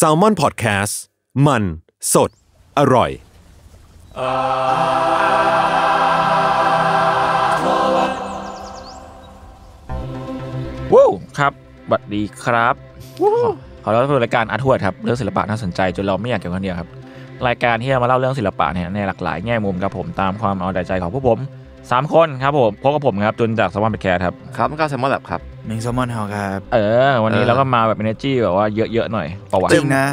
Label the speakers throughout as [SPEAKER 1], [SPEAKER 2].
[SPEAKER 1] s a l ม o n PODCAST มัน สด อร่อย ว้าว ครับบัดดีครั
[SPEAKER 2] บ ขอเับาป
[SPEAKER 3] รายการอาทวดครับ เรื่องศิลปะน่าสนใจจนเราไม่อยากเก็บคนเดียวครับ รายการที่จะมาเล่าเรื่องศิลปะเนี่ยในหลากหลายแง่มุมครับผมตามความเอาใจใจของพวกผมสามคนครับผมพบกับผมครับจุนจากสมอลเป็แคร์ครับ ครับกัาวสมอลแบบครับมิงสมอลเฮาครับ เออ วันนี้เราก็มาแบบเอเนจีแบบว่าเยอะๆหน่อยประวัติจริงนะ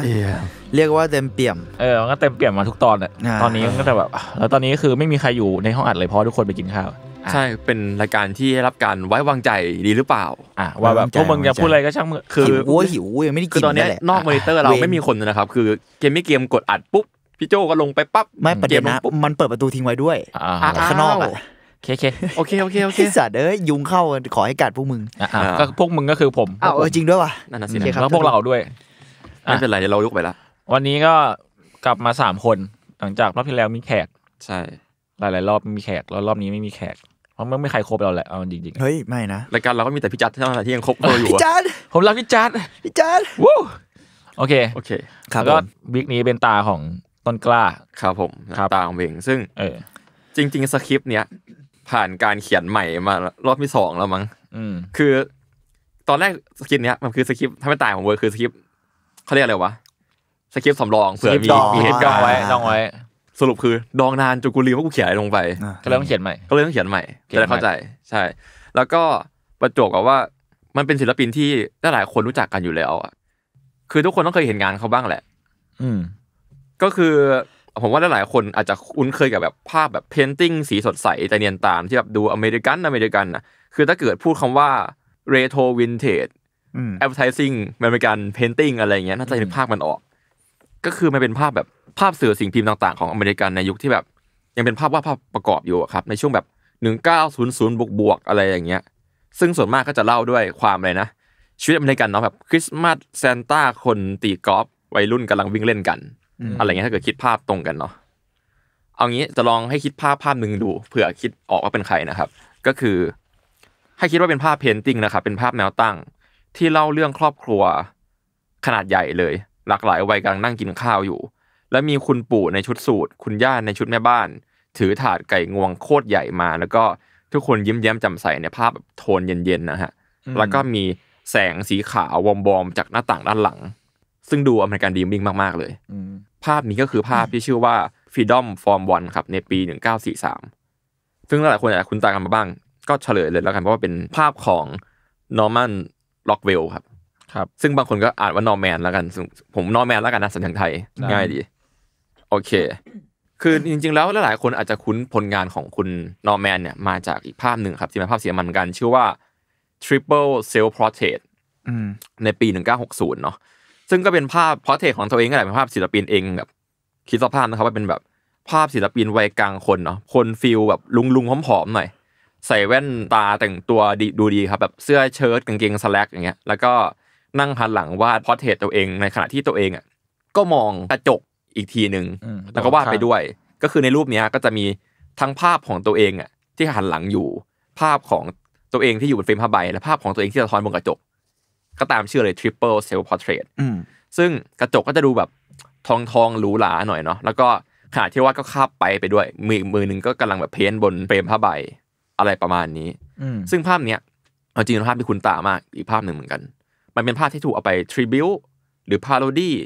[SPEAKER 3] เรียกว่าเต็มเปี่ยม เออมันก็เต็มเปี่ยมมาทุกตอนอ่ะตอนนี้ก็จะแบบ แล้วตอนนี้คือไม่มีใครอยู่ในห้องอัดเลย เพราะทุกคนไปกินข้าว ใช่ เป็นรา
[SPEAKER 1] ยการที่ได้รับการไว้วางใจดีหรือเปล่าอ่ะว่าแบบพวกมึงจะพูดอะไรก็ช่างมึงคือหิว
[SPEAKER 4] หิวยังไม่ได้กินเลยตอนนี้นอกมอนิเตอร์เราไม่ม
[SPEAKER 1] ีคนนะครับ คือเกมไม่เกมกดอัดปุ๊บพี่โจก็ลงไปปั๊บ
[SPEAKER 4] ไม่ประเด็นนะมันเปิดประตูทิ้งไว้ด้วยข้างนอกอ่ะเคเคโอเคโอเคโอเคสัตว์เอ้ยยุงเข้าขอให้กัดพวกมึงก็พวกมึงก็คือผมอ้าวจริงด้วยว่ะนั่นน่ะสิแล้วพวกเราด้วย
[SPEAKER 3] ไม่เป็นไรเดี๋ยวเรายุกไปละ วันนี้ก็กลับมาสามคนหลังจากรอบที่แล้วมีแขกใช่ หลายๆ รอบมีแขกแล้วรอบนี้ไม่มีแขกเพราะมันไม่ใครครบเราแหละเอาจริง ๆเฮ้ยไม่นะรายการเราก็มีแต่พี่จัดเท่านั้นที่ยังครบเราอยู่พี่จัดผมรักพี่จัดพี่จัดวู้
[SPEAKER 1] โอเคโอเคครับก็วิกนี้เป็นตาของต้นกล้าครับผมตาของเวงซึ่งเออจริง ๆสคริปต์เนี้ยผ่านการเขียนใหม่มารอบที่สองแล้วมั้งคือ ตอนแรกสคริปต์เนี้ย มันคือสคริปต์ถ้าไม่ตายของเวอร์คือสคริปต์เขาเรียกอะไรวะสคริปต์สำรองเผื่อมีมีเหตุการณ์ไว้ดองไว้ สรุปคือดองนานจนกูลืมว่ากูเขียนอะไรลงไป ก็เลยต้องเขียนใหม่ ก็เลยต้องเขียนใหม่จะเข้าใจ ใช่ แล้วก็ประจบกับว่า มันเป็นศิลปินที่หลายคนรู้จักกันอยู่แล้วอ่ะคือทุกคนต้องเคยเห็นงานเขาบ้างแหละ อืก็คือผมว่าหลายคนอาจจะคุ้นเคยกับแบบภาพแบบเพนติ้งสีสดใสแต่เนียนตาที่แบบดูอเมริกันอเมริกันอ่ะคือถ้าเกิดพูดคำว่าเรโทรวินเทจแอปเปอร์ไิซิ่งอเมริกันเพนติ้งอะไรเงี้ยน่าจะเห็นภาพมันออก ก็คือมันเป็นภาพแบบภาพสื่อสิ่งพิมพ์ต่างๆของอเมริกันในยุคที่แบบ ยังเป็นภาพวาดภาพประกอบอยู่ครับในช่วงแบบหนึ่งเก้าศูนย์ศูนย์บวกบวกอะไรอย่างเงี้ย ซึ่งส่วนมากก็จะเล่าด้วยความอะไรนะ ชีวิตอเมริกันเนาะแบบคริสต์มาสซานต้าคนตีกอล์ฟวัยรุ่นกำลังวิ่งเล่นกันอะไรเงี้ยถ้าเกิดคิดภาพตรงกันเนาะเอางี้จะลองให้คิดภาพภาพหนึ่งดูเผื่อคิดออกว่าเป็นใครนะครับ ก็คือ ให้คิดว่าเป็นภาพเพนติงนะครับเป็นภาพแนวตั้ง ที่เล่าเรื่องครอบครัวขนาดใหญ่เลย หลากหลายวัยกำลังนั่งกินข้าวอยู่ แล้วมีคุณปู่ในชุดสูทคุณย่าในชุดแม่บ้าน ถือถาดไก่งวงโคตรใหญ่มาแล้วก็ ทุกคนยิ้มแย้มจำใสในภาพแบบโทนเย็นๆนะฮะแล้วก็มีแสงสีขาววอมๆจากหน้าต่างด้านหลังซึ่งดูอเมริกันดีมิ่งมาก ๆ เลย ภาพนี้ก็คือภาพที่ชื่อว่า Freedom Form 1ครับ ในปี 1943 ซึ่งหลายคนอาจจะคุ้นตากันมาบ้าง ก็เฉลยเลยแล้วกันเพราะว่าเป็นภาพของนอร์แมนล็อกเวลครับ ครับ ซึ่งบางคนก็อ่านว่านอร์แมนแล้วกัน ผมนอร์แมนแล้วกันนะสัญญาณไทย ง่ายดี โอเค คือจริงๆ แล้วหลายคนอาจจะคุ้นผลงานของคุณนอร์แมนเนี่ยมาจากอีกภาพหนึ่งครับ ที่เป็นภาพเสียมันกัน ชื่อว่า Triple Cell Portrait ในปี1960เนาะซึ่งก็เป็นภาพพอเทคของตัวเองก็แหละเป็นภาพศิลปินเองแบบคิดสภาพนะครับว่าเป็นแบบภาพศิลปินวัยกลางคนเนาะคนฟิลแบบลุงลุงผอมๆหน่อยใส่แว่นตาแต่งตัวดีดูดีครับแบบเสื้อเชิ้ตกางเกงสแลกอย่างเงี้ยแล้วก็นั่งหันหลังวาดพอเทรตตัวเองในขณะที่ตัวเองอ่ะก็มองกระจกอีกทีหนึ่ง
[SPEAKER 2] แล้วก็วาดไปด้วย
[SPEAKER 1] ก็คือในรูปเนี้ยก็จะมีทั้งภาพของตัวเองอ่ะที่หันหลังอยู่ ภาพของตัวเอง ที่อยู่บนเฟรมผ้าใบและภาพของตัวเองที่สะท้อนบนกระจกก็ตามชื่อเลย triple self portrait ซึ่งกระจกก็จะดูแบบทองทองหรูหราหน่อยเนาะแล้วก็ขณะที่วาดก็คาบไปไปด้วยมือมือหนึ่งก็กำลังแบบเพ้นบนเฟรมผ้าใบ อะไรประมาณนี้ซึ่งภาพเนี้ยเอาจริงภาพที่คุณตามาก อีกภาพหนึ่งเหมือนกัน มันเป็นภาพที่ถูกเอาไปทริบิวหรือพาโรดี้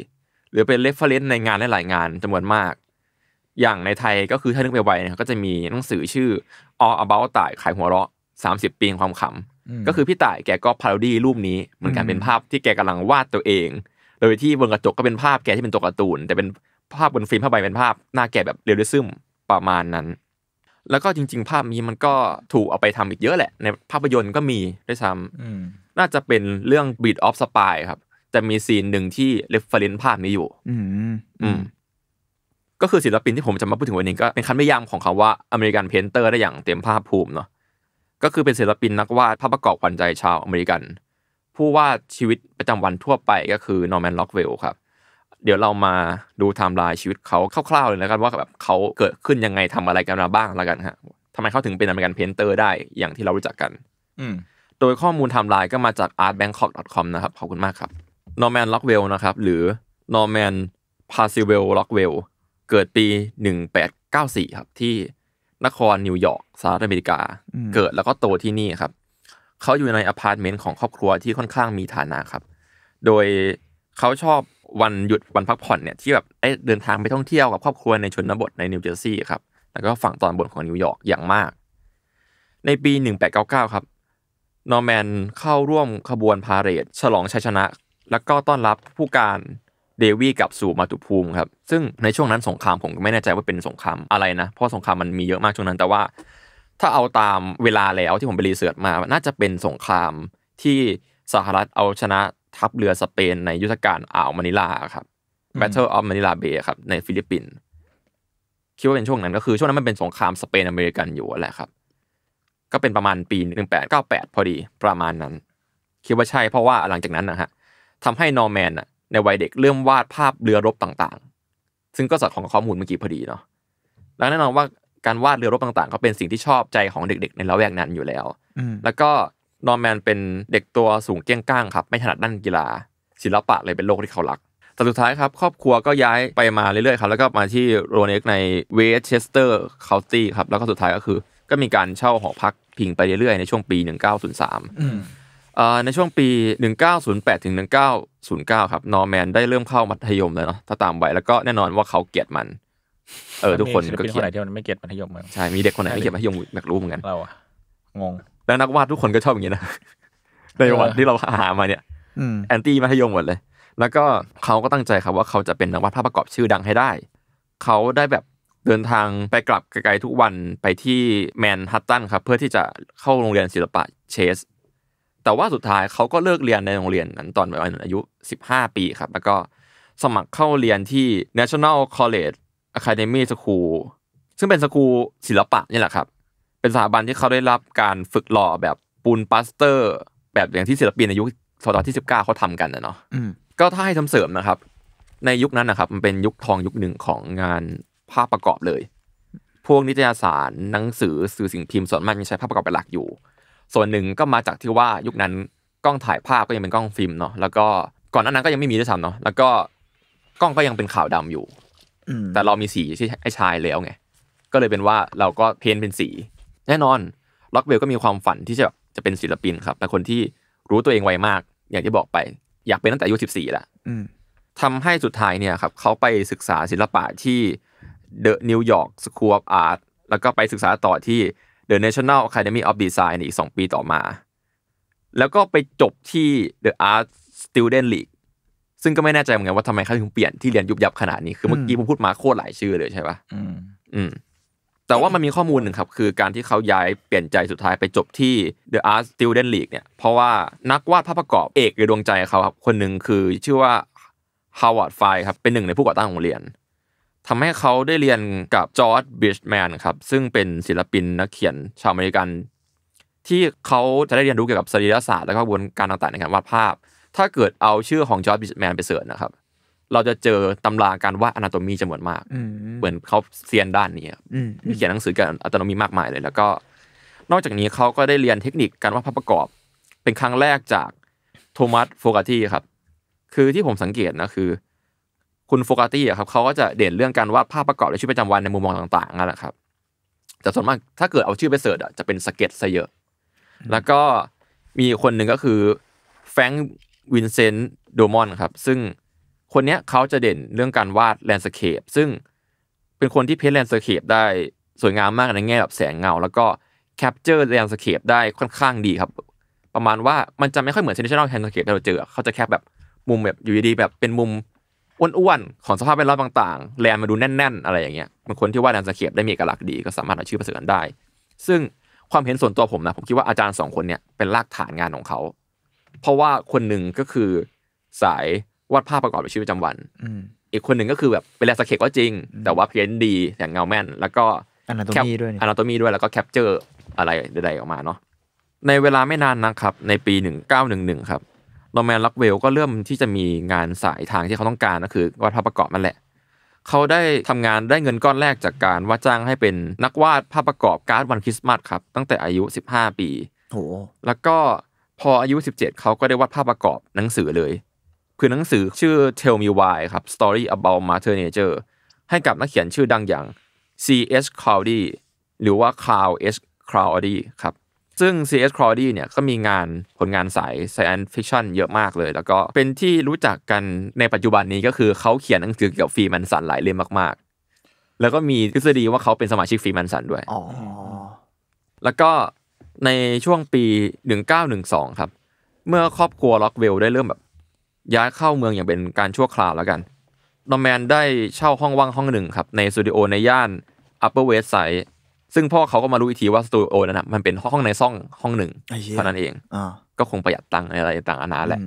[SPEAKER 1] หรือเป็นเรฟเฟรนซ์ในงานหลายๆงานจำนวนมาก อย่างในไทยก็คือถ้านึกไปไวนยก็จะมีหนังสือชื่อ All About ตายขายหัวเราะ30ปีความขำก็คือพี่ต่ายแกก็พาราดี้รูปนี้เหมือนกันเป็นภาพที่แกกำลังวาดตัวเอง โดยที่บนกระจกก็เป็นภาพแกที่เป็นตัวการ์ตูน แต่เป็นภาพบนฟิล์มผ้าใบเป็นภาพหน้าแกแบบเรียลลิซึมประมาณนั้นแล้วก็จริง ๆ ภาพนี้มันก็ถูกเอาไปทำอีกเยอะแหละ ในภาพยนตร์ก็มีด้วยซ้ำน่าจะเป็นเรื่อง b e a t of Spy ครับ จะมีซีนหนึ่งที่เรฟเฟรนซ์ภาพนี้อยู่
[SPEAKER 2] อืม
[SPEAKER 1] ก็คือศิลปินที่ผมจะมาพูดถึงวันนี้ก็เป็นคันม่ยามของคาว่าอเมริกันเพนเตอร์ได้อย่างเต็มภาพภูมิเนาะก็คือเป็นศิลปินนักวาดภาพประกอบขวัญใจชาวอเมริกัน ผู้วาดชีวิตประจำวันทั่วไปก็คือนอร์แมนล็อกเวลครับเดี๋ยวเรามาดูไทม์ไลน์ชีวิตเขาคร่าวๆ เลยแล้วกันว่าแบบเขาเกิดขึ้นยังไงทำอะไรกันมาบ้างแล้วกันฮะทำไมเขาถึงเป็นอเมริกันเพนเตอร์ได้อย่างที่เรารู้จักกัน อืโดยข้อมูลไทม์ไลน์ก็มาจาก artbangkok.com นะครับขอบคุณมากครับนอร์แมนล็อกเวลนะครับหรือนอร์แมนพาซิเวลล็อกเวลเกิดปี 1894 ครับที่นครนิวยอร์กสหรัฐอเมริกา เกิดแล้วก็โตที่นี่ครับ เขาอยู่ในอพาร์ตเมนต์ของครอบครัวที่ค่อนข้างมีฐานะครับ โดยเขาชอบวันหยุดวันพักผ่อนเนี่ยที่แบบเเดินทางไปท่องเที่ยวกับครอบครัวในชนบทในนิวเจอร์ซีย์ครับแล้วก็ฝั่งตอนบนของนิวยอร์กอย่างมาก ในปี 1899 ครับนอร์แมนเข้าร่วมขบวนพาเหรดฉลองชัยชนะ แล้วก็ต้อนรับผู้การเดวี่กับสู่มาตุภูมิครับ ซึ่งในช่วงนั้นสงครามผมก็ไม่แน่ใจว่าเป็นสงครามอะไรนะ เพราะสงครามมันมีเยอะมากช่วงนั้น แต่ว่า ถ้าเอาตามเวลาแล้วที่ผมไปรีเสิร์ชมา น่าจะเป็นสงครามที่สหรัฐเอาชนะทัพเรือสเปนในยุทธการอ่าวมะนิลาครับ Battle of Manila Bay ครับในฟิลิปปินส์ คิดว่าเป็นช่วงนั้นก็คือช่วงนั้นมันเป็นสงครามสเปนอเมริกันอยู่แหละครับ ก็เป็นประมาณปีหนึ่งแปดเก้าแปดพอดีประมาณนั้น คิดว่าใช่ เพราะว่าหลังจากนั้นนะฮะทำให้นอร์แมนอ่ะในวัยเด็กเริ่มวาดภาพเรือรบต่างๆ ซึ่งก็สอดคล้องกับข้อมูลเมื่อกี้พอดีเนาะและแน่นอนว่าการวาดเรือรบต่างๆ ก็เป็นสิ่งที่ชอบใจของเด็กๆ ในละแวกนั้นอยู่แล้วแล้วก็นอร์แมนเป็นเด็กตัวสูงเกี้ยงก้าง ครับ ไม่ถนัดด้านกีฬา ศิลปะเลยเป็นโลกที่เขารัก แต่สุดท้ายครับ ครอบครัวก็ย้ายไปมาเรื่อยๆ ครับแล้วก็มาที่โรเน็กในเวสเชสเตอร์เคานตี้ครับ แล้วก็สุดท้ายก็คือ ก็มีการเช่าหอพักพิงไปเรื่อยๆ ในช่วงปี 1903ในช่วงปี 1908ถึง1909 ครับ นอร์แมน ได้เริ่มเข้ามัธยมเลยเนาะถ้าตามไว้แล้วก็แน่นอนว่าเขาเกลียดมัน เออทุกคนก็เกลียดที่มันไม่เกลียดมัธยม ใช่ มีเด็กคนไหนไม่เกลียดมัธยมอยากรู้เหมือนกันเราอ
[SPEAKER 3] ะงง
[SPEAKER 1] แล้วนักวาดทุกคนก็ชอบอย่างนี้นะในวันที่เราหามาเนี่ยแอนตี้มัธยมหมดเลย แล้วก็เขาก็ตั้งใจครับว่าเขาจะเป็นนักวาดภาพประกอบชื่อดังให้ได้ เขาได้แบบเดินทางไปกลับไกลๆทุกวันไปที่แมนฮัตตันครับ เพื่อที่จะเข้าโรงเรียนศิลปะเชสแต่ว่าสุดท้ายเขาก็เลิกเรียนในโรงเรียนนั้นตอนประมาณอายุ 15 ปีครับ แล้วก็สมัครเข้าเรียนที่ National College Academy School ซึ่งเป็นสกูศิลปะนี่แหละครับ เป็นสถาบันที่เขาได้รับการฝึกหล่อแบบปูนปาสเตอร์ แบบอย่างที่ศิลปินในยุคศตวรรษที่ 19 เขาทำกันนะเนาะก็ถ้าให้ทำเสริมนะครับ ในยุคนั้นนะครับมันเป็นยุคทองยุคหนึ่งของงานภาพประกอบเลย พวกนิตยสารหนังสือสื่อสิ่งพิมพ์ส่วนมากมีใช้ภาพประกอบเป็นหลักอยู่ส่วนหนึ่งก็มาจากที่ว่ายุคนั้น กล้องถ่ายภาพก็ยังเป็นกล้องฟิล์มเนาะแล้วก็ก่อนหน้านั้นก็ยังไม่มีด้วยซ้ำเนาะแล้วก็กล้องก็ยังเป็นขาวดำอยู่แต่เรามีสีที่ไอ้ชายแล้วไงก็เลยเป็นว่าเราก็เพ้นเป็นสี แน่นอนล็อกเวลก็มีความฝันที่จะจะเป็นศิลปินครับเป็นคนที่รู้ตัวเองไวมาก อย่างที่บอกไป อยากเป็นตั้งแต่อายุสิบสี่ละทำให้สุดท้ายเนี่ยครับ เขาไปศึกษาศิลปะที่เดอะนิวยอร์กสคูลออฟอาร์ตแล้วก็ไปศึกษาต่อที่ The National Academy of Design ในอีก 2 ปีต่อมา แล้วก็ไปจบที่ The Art Student League ซึ่งก็ไม่แน่ใจเหมือนกันว่าทำไมเขาถึงเปลี่ยนที่เรียนยุบยับขนาดนี้คือเมื่อกี้ผมพูดมาโคตรหลายชื่อเลยใช่ปะอืมแต่ว่ามันมีข้อมูลหนึ่งครับคือการที่เขาย้ายเปลี่ยนใจสุดท้ายไปจบที่ The Art Student League เนี่ย เพราะว่านักวาดภาพประกอบเอกในดวงใจเขาครับ คนหนึ่งคือชื่อว่า Howard f i ครับเป็นหนึ่งในผู้ก่อตั้งโรงเรียนทำให้เขาได้เรียนกับจอร์ดบิชแมนครับ ซึ่งเป็นศิลปินนักเขียนชาวอเมริกัน ที่เขาจะได้เรียนรู้เกี่ยวกับสรีรศาสตร์และก็ระบวนการต่างๆในการวาดภาพ ถ้าเกิดเอาชื่อของจอร์ดบิชแมนไปเสิร์ชนะครับ เราจะเจอตำราการวาดอนาโตมีจำนวนมากเหมือนเขาเซียนด้านนี้มีเขียนหนังสือเกี่ยวกับอนาโตมีมากมายเลย แล้วก็ นอกจากนี้เขาก็ได้เรียนเทคนิคการวาดภาพประกอบ เป็นครั้งแรกจากโทมัสโฟกาตี้ครับคือที่ผมสังเกตนะคือคุณโฟกัตี้อะครับเขาก็จะเด่นเรื่องการวาดภาพประกอบในชีวิตประจำวันในมุมมองต่าง ๆนั่นแหละครับ แต่ส่วนมากถ้าเกิดเอาชื่อไปเสิร์ชอะจะเป็นสเก็ตซะเยอะ แล้วก็มีคนหนึ่งก็คือแฟงวินเซนต์โดมอนครับ ซึ่งคนเนี้ยเขาจะเด่นเรื่องการวาดแลนด์สเคปซึ่งเป็นคนที่เพ้นแลนด์สเคปได้สวยงามมากในแง่แบบแสงเงา แล้วก็แคปเจอร์แลนด์สเคปได้ค่อนข้างดีครับ ประมาณว่ามันจะไม่ค่อยเหมือนเซนเชั่นแลนด์สเคปที่เราเจอเขาจะแคปแบบมุมแบบอยู่ดีๆแบบเป็นมุมอ้วนๆ ของสภาพแวดล้อมต่างๆ แลนมาดูแน่นๆ อะไรอย่างเงี้ยมันคนที่ว่าแลนสเคปได้มีเอกลักษณ์ดีก็สามารถเอาชื่อปาะสกินได้ ซึ่งความเห็นส่วนตัวผมนะ ผมคิดว่าอาจารย์สองคนเนี่ยเป็นรากฐานงานของเขา เพราะว่าคนหนึ่งก็คือสายวาดภาพประกอบในชีวิตประจำวัน อีกคนหนึ่งก็คือ แบบเป็นแลนสเคปก็จริง แต่ว่าเพี้ยนดีอย่างเงาแม่น แล้วก็
[SPEAKER 2] อนาโตมีด้วย
[SPEAKER 1] อนาโตมีด้วยแล้วก็แคปเจอร์อะไรใดๆออกมาเนาะ ในเวลาไม่นานนะครับ ในปีหหหนนึึ่่งงเก้านึ่งครับโรแมนล็อกเวลก็เริ่มที่จะมีงานสายทางที่เขาต้องการก็คือวาดภาพประกอบนั่นแหละ เขาได้ทำงานได้เงินก้อนแรกจากการว่าจ้างให้เป็นนักวาดภาพประกอบการ์ดวันคริสต์มาสครับตั้งแต่อายุ 15 ปีโหแล้วก็พออายุ 17 เขาก็ได้วาดภาพประกอบหนังสือเลยคือหนังสือชื่อ Tell Me Why ครับ Story About Mother Nature ให้กับนักเขียนชื่อดังอย่าง C.S. c o u d y หรือว่า c o u d S. c o u d y ครับซึ่ง C.S. Crowdy เนี่ยก็มีงานผลงานสาย science fiction เยอะมากเลย แล้วก็เป็นที่รู้จักกันในปัจจุบันนี้ ก็คือเขาเขียนหนังสือเกี่ยวกับฟรีแมนสันหลายเล่มมากๆ แล้วก็มีทฤษฎีว่าเขาเป็นสมาชิกฟรีแมนสันด้วย แล้วก็ในช่วงปี 1912ครับเมื่อครอบครัวล็อกเวลได้เริ่มแบบ ย้ายเข้าเมืองอย่างเป็นการชั่วคราวแล้วกันนอแมน ได้เช่าห้องว่างห้องหนึ่งครับในสตูดิโอในย่าน Upper West Side ซึ่งพ่อเขาก็มารู้อีกทีว่า สตูดิโอนั้นมันเป็นห้องในซ่องห้องหนึ่งเท่านั้นเองก็คงประหยัดตังค์อะไรต่างๆนาแหละ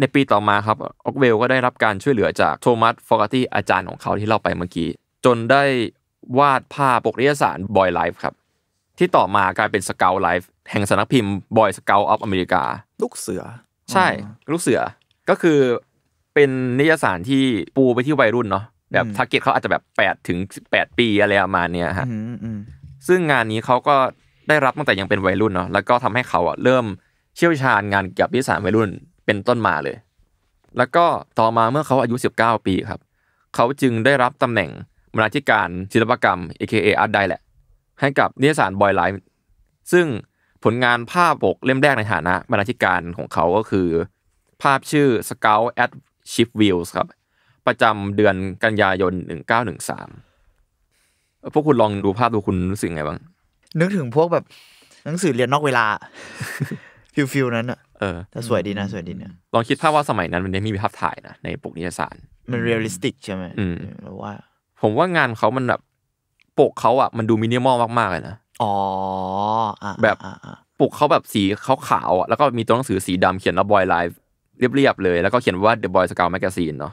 [SPEAKER 1] ในปีต่อมาครับออกเวลก็ได้รับการช่วยเหลือจากโทมัสฟอร์กตี้อาจารย์ของเขาที่เราไปเมื่อกี้ จนได้วาดภาพปกนิยสารบอยไลฟ์ครับ ที่ต่อมากลายเป็นสเกลไลฟ์แห่งสำนักพิมพ์บอยสเกลออฟอเมริกาลูกเสือ ใช่ ลูกเสือ ก็คือเป็นนิยสารที่ปูไปที่วัยรุ่นเนาะแบบทาร์เก็ตเขาอาจจะแบบแปดถึงแปดปีอะไรประมาณเนี้ยฮะซึ่งงานนี้เขาก็ได้รับตั้งแต่ยังเป็นวัยรุ่นเนาะแล้วก็ทำให้เขาอ่ะเริ่มเชี่ยวชาญงานเกี่ยวกับวิสานวัยรุ่นเป็นต้นมาเลย แล้วก็ต่อมาเมื่อเขาอายุ 19 ปีครับเขาจึงได้รับตำแหน่งบรรณาธิการศิลปกรรม AKA Art ได้แหละ ให้กับนิสสารบอยไลท์ซึ่งผลงานภาพปกเล่มแรกในฐานะบรรณาธิการของเขาก็คือ ภาพชื่อ Scout at Ship Wheels ครับประจำเดือนกันยายนหหนนึึ่่งเก้างสามพวกคุณลองดูภาพดูคุณรู้สึกไงบ้าง
[SPEAKER 4] นึกถึงพวกแบบหนังสือเรียนนอกเวลาฟิลฟิลนั้นอะ
[SPEAKER 1] เออ แต่สวยดีนะ สวยดีเนี่ย ลองคิดภาพว่าสมัยนั้นมันได้มีภาพถ่ายนะ ในปกนิยสาร มันเรียลลิสติกใช่ไหมอืมวว่า ผมว่างานเขามันแบบปกเขาอะมันดูมินิมอลมากๆเลยนะ อ๋อ แบบปกเขาแบบสีขาวๆแล้วก็มีตัวหนังสือสีดำเขียนว่าบอยไลฟ์เรียบๆเลยแล้วก็เขียนว่า The Boy Scout Magazine เนาะ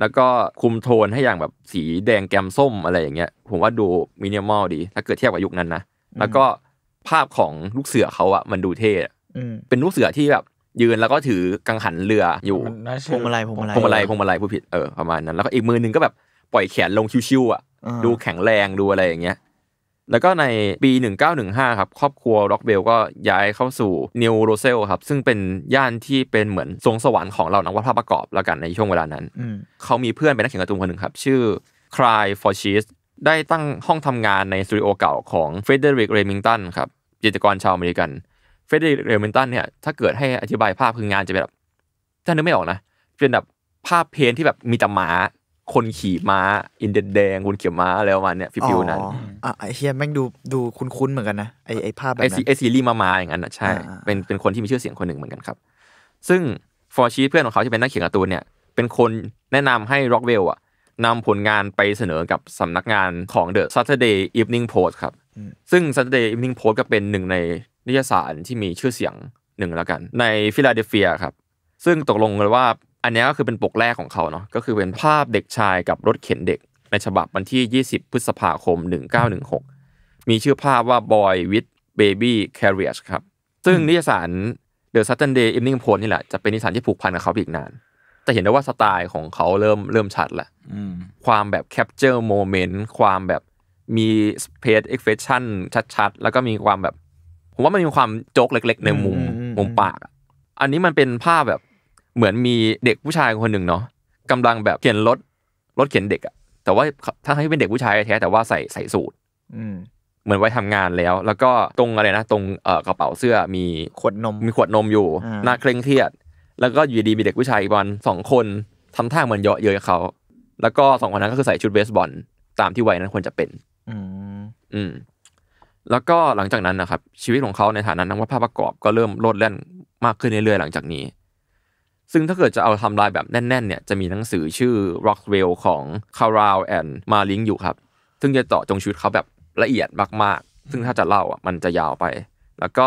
[SPEAKER 1] แล้วก็คุมโทนให้อย่างแบบสีแดงแกมส้มอะไรอย่างเงี้ยผมว่าดูมินิมอลดี ถ้าเกิดเทียบกับยุคนั้นนะ แล้วก็ภาพของลูกเสือเขาอะมันดูเท่เป็นลูกเสือที่แบบ ยืนแล้วก็ถือกังหันเรืออยู่
[SPEAKER 4] พวงมาลัยพวงมาลัยพวงมาลัยพว
[SPEAKER 1] งมาลัยผู้ผิดเออประมาณนั้นแล้วก็อีกมือนึงก็แบบปล่อยแขนลงชิวๆอ่ะดูแข็งแรงดูอะไรอย่างเงี้ยแล้วก็ในปี 1915 ครับ ครอบครัวล็อกเบลก็ย้ายเข้าสู่นิวโรเซลครับ ซึ่งเป็นย่านที่เป็นเหมือนทรงสวรรค์ของเรานักวาดภาพประกอบแล้วกันในช่วงเวลานั้น เขามีเพื่อนเป็นนักเขียนการ์ตูนคนหนึ่งครับ ชื่อคลายฟอร์ชีสได้ตั้งห้องทำงานในสตูดิโอเก่าของเฟเดริกเรมิงตันครับจิตรกรชาวอเมริกันเฟเดริกเรมิงตันเนี่ยถ้าเกิดให้อธิบายภาพคืองานจะเป็นแบบถ้านึกไม่ออกนะเป็นแบบภาพเพนที่แบบมีแต่หมาคนขี่ม้า อินเดียแดงคนขี่ม้าอะไรมาเนี้ยฟิวนั้น
[SPEAKER 4] อ๋อไอเฮียแม่งดูดูคุ้นๆเหมือนกันนะไอไอภาพแบบนั้นไอ
[SPEAKER 1] ซีรีส์มามาอย่างนั้นนะใช่เป็นเป็นคนที่มีชื่อเสียงคนหนึ่งเหมือนกันครับ ซึ่งฟอร์ชีเพื่อนของเขาที่เป็นนักเขียนการ์ตูนเนี่ย เป็นคนแนะนำให้ร็อกเวลอ่ะนำผลงานไปเสนอกับสำนักงานของเดอะ Saturday Evening Post ครับซึ่ง Saturday Evening Post ก็เป็นหนึ่งในนิตยสารที่มีชื่อเสียงหนึ่งแล้วกัน ในฟิลาเดลเฟียครับซึ่งตกลงกันว่าอันนี้ก็คือเป็นปกแรกของเขาเนาะก็คือเป็นภาพเด็กชายกับรถเข็นเด็ก ในฉบับวันที่ 20 พฤษภาคม 1916 มีชื่อภาพว่า Boy with Baby Carriage ครับ ซึ่งนิยสาร The Saturday Evening Post นี่แหละจะเป็นนิสารที่ผูกพันกับเขาอีกนาน แต่เห็นได้ว่าสไตล์ของเขาเริ่มเริ่มชัดแหละความแบบ capture moment ความแบบมี space expression ชัดๆ แล้วก็มีความแบบ ผมว่ามันมีความโจกเล็ก ๆ ในมุมมุมปากอันนี้มันเป็นภาพแบบเหมือนมีเด็กผู้ชายคนหนึ่งเนาะกำลังแบบเขียนรถรถเขียนเด็กอะแต่ว่าถ้าให้เป็นเด็กผู้ชายแท้แต่ว่าใส่ใส่สูตรเหมือนไว้ทำงานแล้ว แล้วก็ตรงอะไรนะตรงเกระเป๋าเสื้อมีขวดนม มีขวดนมอยู่ หน้าเคร่งเครียด แล้วก็อยู่ดีมีเด็กผู้ชายอีกวันสองคน ทำท่าเหมือนเยาะเย้ยเขา แล้วก็สองคนนั้นก็คือใส่ชุดเบสบอลตามที่วัยนั้นควรจะเป็น อืมแล้วก็หลังจากนั้นนะครับชีวิตของเขาในฐานะนักวาดภาพประกอบก็เริ่มโลดแล่นมากขึ้นเรื่อยๆหลังจากนี้ซึ่งถ้าเกิดจะเอาทำลายแบบแน่นๆเนี่ยจะมีหนังสือชื่อ Rockwell ของ c a r a l and Marling อยู่ครับ ซึ่งจะเจาะจงชีวิตเขาแบบละเอียดมากๆ ซึ่งถ้าจะเล่าอ่ะมันจะยาวไป แล้วก็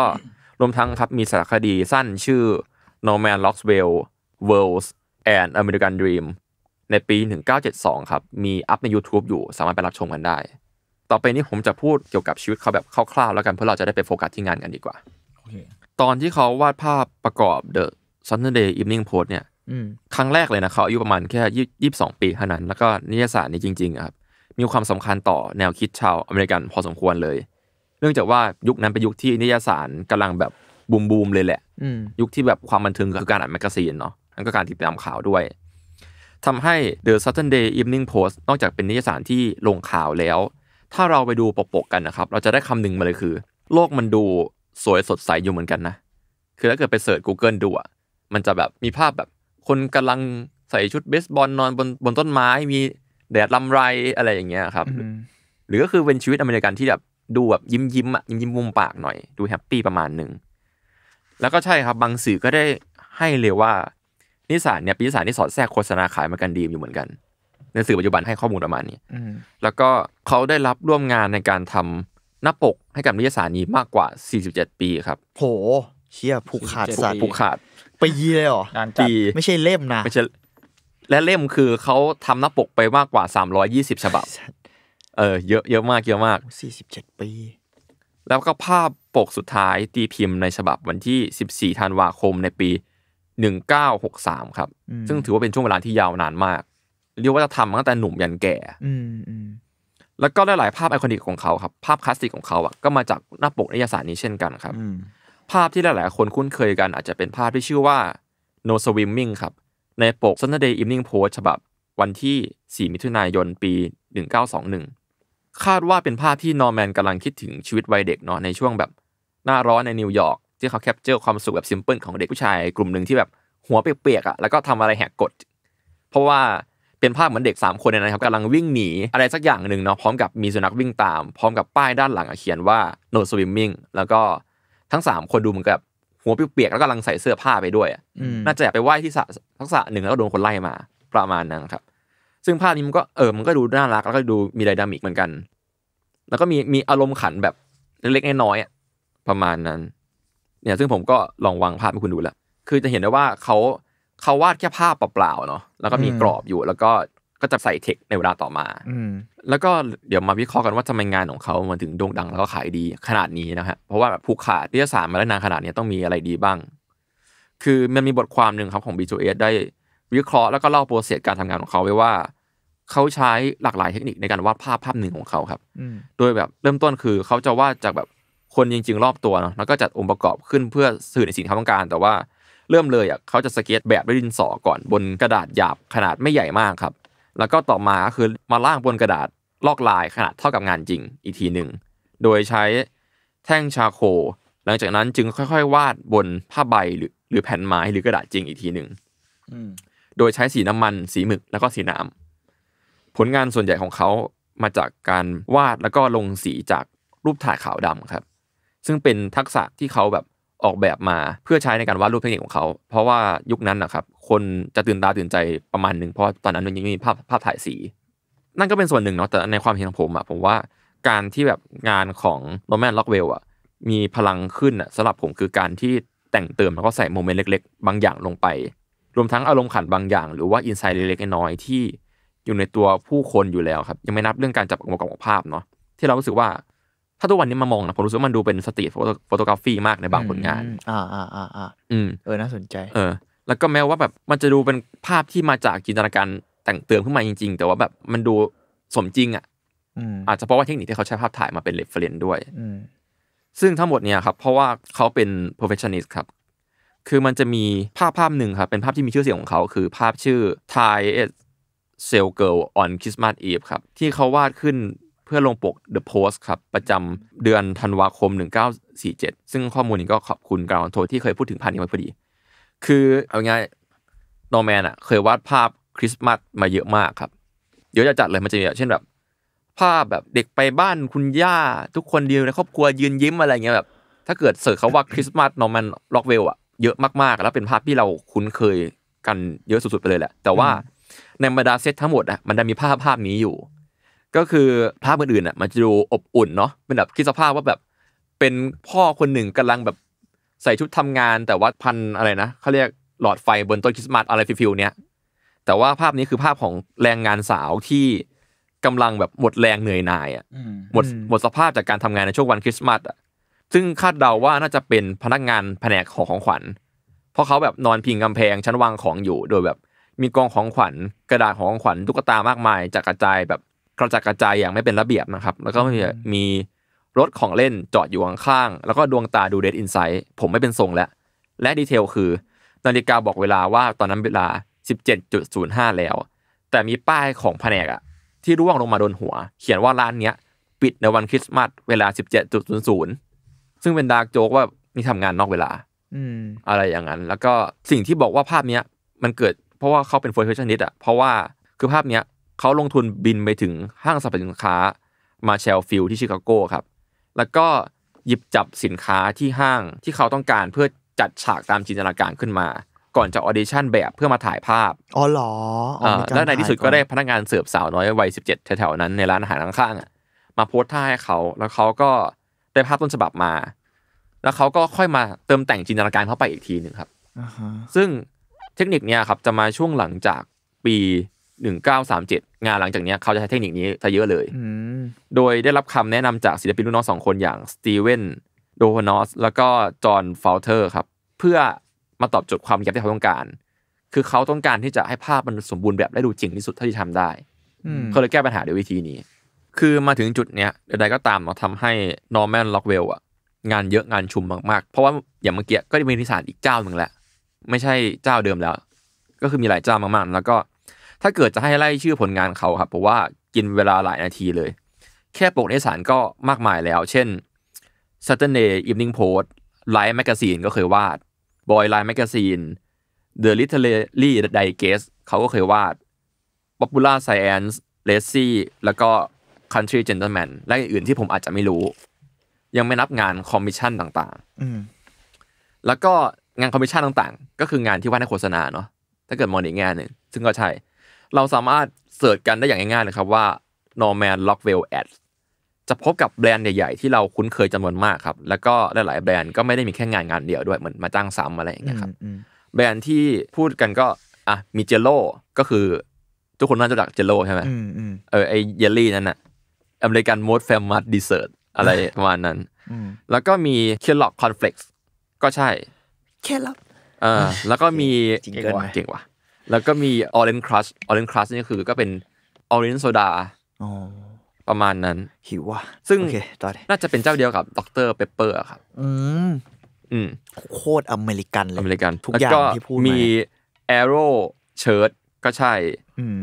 [SPEAKER 1] รวมทั้งครับมีสารคดีสั้นชื่อ Norman Rockwell Worlds and American Dream ในปี 1972 ครับ มีอัพใน YouTube อยู่สามารถไปรับชมกันได้ ต่อไปนี้ผมจะพูดเกี่ยวกับชีวิตเขาแบบคร่าวๆ แล้วกันเพื่อเราจะได้ไปโฟกัสที่งานกันดีกว่า okay. ตอนที่เขาวาดภาพประกอบ The ซันเดย์อ e v e ิ่งโพสเนี่ยครั้งแรกเลยนะเขาอายุประมาณแค่ยี่สิบสองปีเท่านั้น แล้วก็นิยสารนี้จริงๆ ครับ มีความสำคัญต่อแนวคิดชาวอเมริกันพอสมควรเลย เนื่องจากว่ายุคนั้นเป็นยุคที่นิยสารกำลังแบบ บูม ๆ เลยแหละยุคที่แบบความบันเทิงคือการอ่านแมกกาซีนเนาะนั่นก็การติดตามข่าวด้วยทำให้ The Saturday Evening Post นอกจากเป็นนิยสารที่ลงข่าวแล้ว ถ้าเราไปดูปกๆกันนะครับ เราจะได้คำหนึ่งมาเลยคือ โลกมันดูสวยสดใสอยู่เหมือนกันนะคือถ้าเกิดไปเสิร์ช Google ดูอะมันจะแบบมีภาพแบบคนกำลังใส่ชุดเบสบอลนอนบนบนต้นไม้ มีแดดลำไรอะไรอย่างเงี้ยครับ หรือก็คือเป็นชีวิตอเมริกันที่แบบดูแบบยิ้มยิ้มอ่ะยิ้มยิ้มมุมปากหน่อยดูแฮปปี้ประมาณหนึ่ง แล้วก็ใช่ครับบางสื่อก็ได้ให้เลยว่านิสานเนี่ยปีนิสานที่สอดแทรกโฆษณาขายมากันดีอยู่เหมือนกัน ในสื่อปัจจุบันให้ข้อมูลประมาณนี้แล้วก็เขาได้รับร่วมงานในการทำหน้าปกให้กับนิยสารนี้มากกว่า47ปีครับ
[SPEAKER 4] โหเชี่ยผูกขาดสัตว์ผูกขาดปีเลยเหรอาน
[SPEAKER 1] จัดปีไม่ใช่เล่มนะไม่ใช่และเล่มคือเขาทำหน้าปกไปมากกว่าสามรอยี่สิบฉบับ เออเยอะเยอะมากเยอะมากสสี่ิบเจ็ดปี แล้วก็ภาพปกสุดท้ายตีพิมพ์ในฉบับวันที่สสิบี่ธันวาคมในปีหหนึ่งเก้ากสามครับ ซึ่งถือว่าเป็นช่วงเวลาที่ยาวนานมาก เรียกว่าจะทำตั้งแต่หนุ่มยันแก่ แล้วก็หลายภาพไอคอนิกของเขาครับ ภาพคลาสสิกของเขาอ่ะก็มาจากหน้าปกนิยสารนี้เช่นกันครับภาพที่หลายๆ คนคุ้นเคยกันอาจจะเป็นภาพที่ชื่อว่า No Swimming ครับ ในปก s u n d a y Evening Post ฉบับวันที่ 4 มิถุนายน ปี 1921 คาดว่าเป็นภาพที่นอร์แมนกำลังคิดถึงชีวิตวัยเด็กเนาะในช่วงแบบ หน้าร้อนในนิวยอร์กที่เขาแคปเจอร์ความสุขแบบซิมเพิลของเด็กผู้ชาย กลุ่มหนึ่งที่แบบหัวเปียกๆอะ่ะแล้วก็ทำอะไรแหกกฎเพราะว่าเป็นภาพเหมือนเด็ก 3 คนนะครับกำลังวิ่งหนีอะไรสักอย่างหนึ่งเนาะพร้อมกับมีสุนัขวิ่งตาม พร้อมกับป้ายด้านหลังเขียนว่า no swimming แล้วก็ทั้งสามคนดูเหมือนกับหัวเปียกๆแล้วกำลังใส่เสื้อผ้าไปด้วยน่าจะไปไหว้ที่สระทักษะหนึ่งแล้วก็โดนคนไล่มา ประมาณนั้นครับซึ่งภาพนี้มันก็เออมันก็ดูน่ารักแล้วก็ดูมีไดนามิกเหมือนกัน แล้วก็มีมีอารมณ์ขันแบบเล็กๆน้อยๆประมาณนั้น เนี่ย ซึ่งผมก็ลองวางภาพให้คุณดูแล้วคือจะเห็นได้ว่าเขาเขาวาดแค่ภาพเปล่าๆเนาะแล้วก็มีกรอบอยู่ แล้วก็ก็จะใส่เทคในเวลาต่อมาแล้วก็เดี๋ยวมาวิเคราะห์กันว่าทำไมงานของเขามันถึงโด่งดังแล้วก็ขายดีขนาดนี้นะฮะเพราะว่าแบบผู้ขาดที่จะสารมาได้นานขนาดนี้ต้องมีอะไรดีบ้าง คือมันมีบทความหนึ่งครับของ B2S ได้ วิเคราะห์แล้วก็เล่าโปรเซสการทำงานของเขาไว้ว่าเขาใช้หลากหลายเทคนิคในการวาดภาพภาพหนึ่งของเขาครับโดยแบบเริ่มต้นคือเขาจะวาดจากแบบคนจริง ๆ รอบตัวเนาะ แล้วก็จัดองค์ประกอบขึ้นเพื่อสื่อในสิ่งที่เขาต้องการ แต่ว่าเริ่มเลยอ่ะเขาจะสเก็ตแบบด้วยดินสอก่อนบนกระดาษหยาบขนาดไม่ใหญ่มากครับแล้วก็ต่อมาคือมาล่างบนกระดาษลอกลายขนาดเท่ากับงานจริง อีกทีหนึ่งโดยใช้แท่งชาโคหลังจากนั้นจึงค่อย ๆ วาดบนผ้าใบหรือ หรือแผ่นไม้หรือกระดาษจริงอีกทีหนึ่งโดยใช้สีน้ำมัน สีหมึกแล้วก็สีน้ำผลงานส่วนใหญ่ของเขามาจากการวาดแล้วก็ลงสีจากรูปถ่ายขาวดำครับ ซึ่งเป็นทักษะที่เขาแบบออกแบบมาเพื่อใช้ในการวาดรูปเทคนิคของเขา เพราะว่ายุคนั้นนะครับคนจะตื่นตาตื่นใจประมาณหนึ่งเพราะตอนนั้นมันยังไม่มีภาพภาพถ่ายสี นั่นก็เป็นส่วนหนึ่งเนาะแต่ในความเห็นของผมอะผมว่าการที่แบบงานของโรแมนล็อกเวลอะมีพลังขึ้นอะสำหรับผมคือการที่แต่งเติมแล้วก็ใส่โมเมนต์เล็กๆ บางอย่างลงไป รวมทั้งอารมณ์ขันบางอย่าง หรือว่าอินไซต์เล็กๆน้อยๆที่อยู่ในตัวผู้คนอยู่แล้วครับยังไม่นับเรื่องการจับองค์ประกอบของภาพเนาะที่เรารู้สึกว่าถ้าทุกวันนี้มามองนะผมรู้สึกว่ามันดูเป็นสตรีทโฟโตกราฟีมากในบางผลงาน
[SPEAKER 4] อ่าอ่าอ่าอ่า อืม เออ น่าสนใจ เ
[SPEAKER 1] ออ แล้วก็แม้ว่าแบบมันจะดูเป็นภาพที่มาจากจินตนาการแต่งเติมขึ้นมาจริงๆ แต่ว่าแบบมันดูสมจริงอ่ะอาจจะเพราะว่าเทคนิคที่เขาใช้ภาพถ่ายมาเป็นเรฟเฟรนซ์ด้วยซึ่งทั้งหมดเนี่ยครับเพราะว่าเขาเป็น perfectionist ครับ คือมันจะมีภาพภาพหนึ่งครับ เป็นภาพที่มีชื่อเสียงของเขา คือภาพชื่อ Thai s e l l Girl on Christmas Eve ครับ ที่เขาวาดขึ้นเพื่อลงปก The Post ครับ ประจำเดือนธันวาคม 1947 ซึ่งข้อมูลนี้ก็ขอบคุณกราวน์โทที่เคยพูดถึง่านนี้ไว้พอดี คือเอาง่ายโนแมนอ่ะเคยวาดภาพคริสต์มาสมาเยอะมากครับ เยอะจะจัดเลยมันจะมีเช่นแบบภาพแบบเด็กไปบ้านคุณย่าทุกคนเดียวในครอบครัวยืนยิ้มอะไรเงี้ยแบบถ้าเกิดเสิร์ชเขาว่าคริสต์มาสโนแมนล็อกเวลอ่ะ เยอะมากๆ แล้วเป็นภาพที่เราคุ้นเคยกันเยอะสุดๆไปเลยแหละ แต่ว่าในบรรดาเซตทั้งหมดอ่ะมันได้มีภาพภาพนี้อยู่ก็คือภาพอื่นๆอ่ะมันจะดูอบอุ่นเนาะเป็นแบบคิดสภาพว่าแบบเป็นพ่อคนหนึ่งกำลังแบบใส่ชุดทำงานแต่ว่าพันอะไรนะเขาเรียกหลอดไฟบนต้นคริสต์มาสอะไรฟิลๆเนี้ยแต่ว่าภาพนี้คือภาพของแรงงานสาวที่กำลังแบบหมดแรงเหนื่อยหน่ายอ่ะหมดหมดสภาพจากการทำงานในช่วงวันคริสต์มาสอ่ะซึ่งคาดเดาว่าน่าจะเป็นพนักงานแผนกของของขวัญ เพราะเขาแบบนอนพิงกำแพงชั้นวางของอยู่ โดยแบบ มีกองของขวัญกระดาษของของขวัญตุ๊กตามากมายจักกระจายแบบกระจัดกระจายอย่างไม่เป็นระเบียบนะครับ แล้วก็มีมีรถของเล่นจอดอยู่ข้างๆ แล้วก็ดวงตาดูเดทอินไซต์ผมไม่เป็นทรงแล้ว และดีเทลคือ นาฬิกาบอกเวลาว่าตอนนั้นเวลา 17.05 แล้ว แต่มีป้ายของแผนกอะที่ร่วงลงมาโดนหัว เขียนว่าร้านเนี้ย ปิดในวันคริสต์มาสเวลา 17.00 ซึ่งเป็นดาร์กโจกว่านี่ทำงานนอกเวลาอะไรอย่างนั้น แล้วก็สิ่งที่บอกว่าภาพเนี้ยมันเกิดเพราะว่าเขาเป็นโฟร์เฟชชันนิสอะเพราะว่าคือภาพเนี้ยเขาลงทุนบินไปถึงห้างสรรพสินค้า มาเชลฟิลที่ชิคาโกครับ แล้วก็หยิบจับสินค้าที่ห้างที่เขาต้องการเพื่อจัดฉากตามจินตนาการขึ้นมา ก่อนจะออเดชั่นแบบเพื่อมาถ่ายภาพ
[SPEAKER 4] อ๋อเหรอ แล้วในที่สุดก็ได้
[SPEAKER 1] พนักงานเสิร์ฟสาวน้อย วัยสิบเจ็ดแถวๆ นั้นในร้านอาหารข้างๆมาโพสท่าให้เขา แล้วเขาก็ได้ภาพต้นฉบับมา แล้วเขาก็ค่อยมาเติมแต่งจินตนาการเข้าไปอีกทีหนึ่งครับซึ่งเทคนิคนี้ครับจะมาช่วงหลังจากปีหนึ่งเก้าสาามเจ็ดงนหลังจากนี้ เขาจะใช้เทคนิคนี้ซะเยอะเลย โดยได้รับคำแนะนำจากศิลปินรุ่นน้องสองคนอย่างสตีเวนโดฮานอสแล้วก็จอห์นฟาลเทอร์ครับ เพื่อมาตอบโจทย์ความอยากที่เขาต้องการ คือเขาต้องการที่จะให้ภาพมันสมบูรณ์แบบและดูจริงที่สุดเท่าที่ทำได้เขาเลยแก้ปัญหาด้วยวิธีนี้ คือมาถึงจุดเนี้ยใดก็ตามเราทำให้นอร์แมนล็อกเวลอะงานเยอะงานชุมมาก ๆเพราะว่าอย่างเมื่อกี้ก็มีนิสานอีกเจ้าหนึ่งแหละไม่ใช่เจ้าเดิมแล้ว ก็คือมีหลายเจ้ามากๆ แล้วก็ถ้าเกิดจะให้ไล่ชื่อผลงานเขาครับเพราะว่ากินเวลาหลายนาทีเลย แค่ปกในสารก็มากมายแล้ว เช่น Saturday Evening Post ไลท์แมกกาซีนก็เคยวาดบอยไลท์แมกกาซีน The Literary Digest เขาก็เคยวาด Popular Science l ซี่แล้วก็ Country Gentleman และอื่นๆที่ผมอาจจะไม่รู้ ยังไม่นับงานคอมมิชชั่นต่างๆแล้วก็งานคอมมิชชั่นต่างๆ ก็คืองานที่วาดในโฆษณาเนาะถ้าเกิดมองอีกแง่หนึ่งซึ่งก็ใช่เราสามารถเสิร์ชกันได้อย่างง่ายๆเลยครับว่า Norman Rockwell Ads จะพบกับแบรนด์ใหญ่ๆ ที่เราคุ้นเคยจำนวนมากครับ แล้วก็หลายๆแบรนด์ก็ไม่ได้มีแค่งานงานเดียวด้วย เหมือนมาจ้างซ้ำอะไรอย่างเงี้ยครับแบรนด์ที่พูดกันก็อ่ะมีเจโล่ ก็คือ ทุกคนน่าจะรู้จักเจโล่ใช่ไหมเออไอเยลลี่นั่นน่ะอเมริกันมดแฟมมัสดีเซอร์อะไรประมาณนั้นแล้วก็มีเคลล็อกคอนเฟล็กซ์ก็ใช่เคลล็อกอ่าแล้วก็มีเก่งว่ะแล้วก็มีออ a ์เ e Crush ออ a ์เ e Crush นี่คือก็เป็นอร a เร e Soda ประมาณนั้น หิวว่ะซึ่งน่าจะเป็นเจ้าเดียวกับดรเปเปอร์ครับ อืม อืม โคตรอเมริกันเลย อเมริกันทุกอย่างที่พูดมี Arrow เชิร์ก็ใช่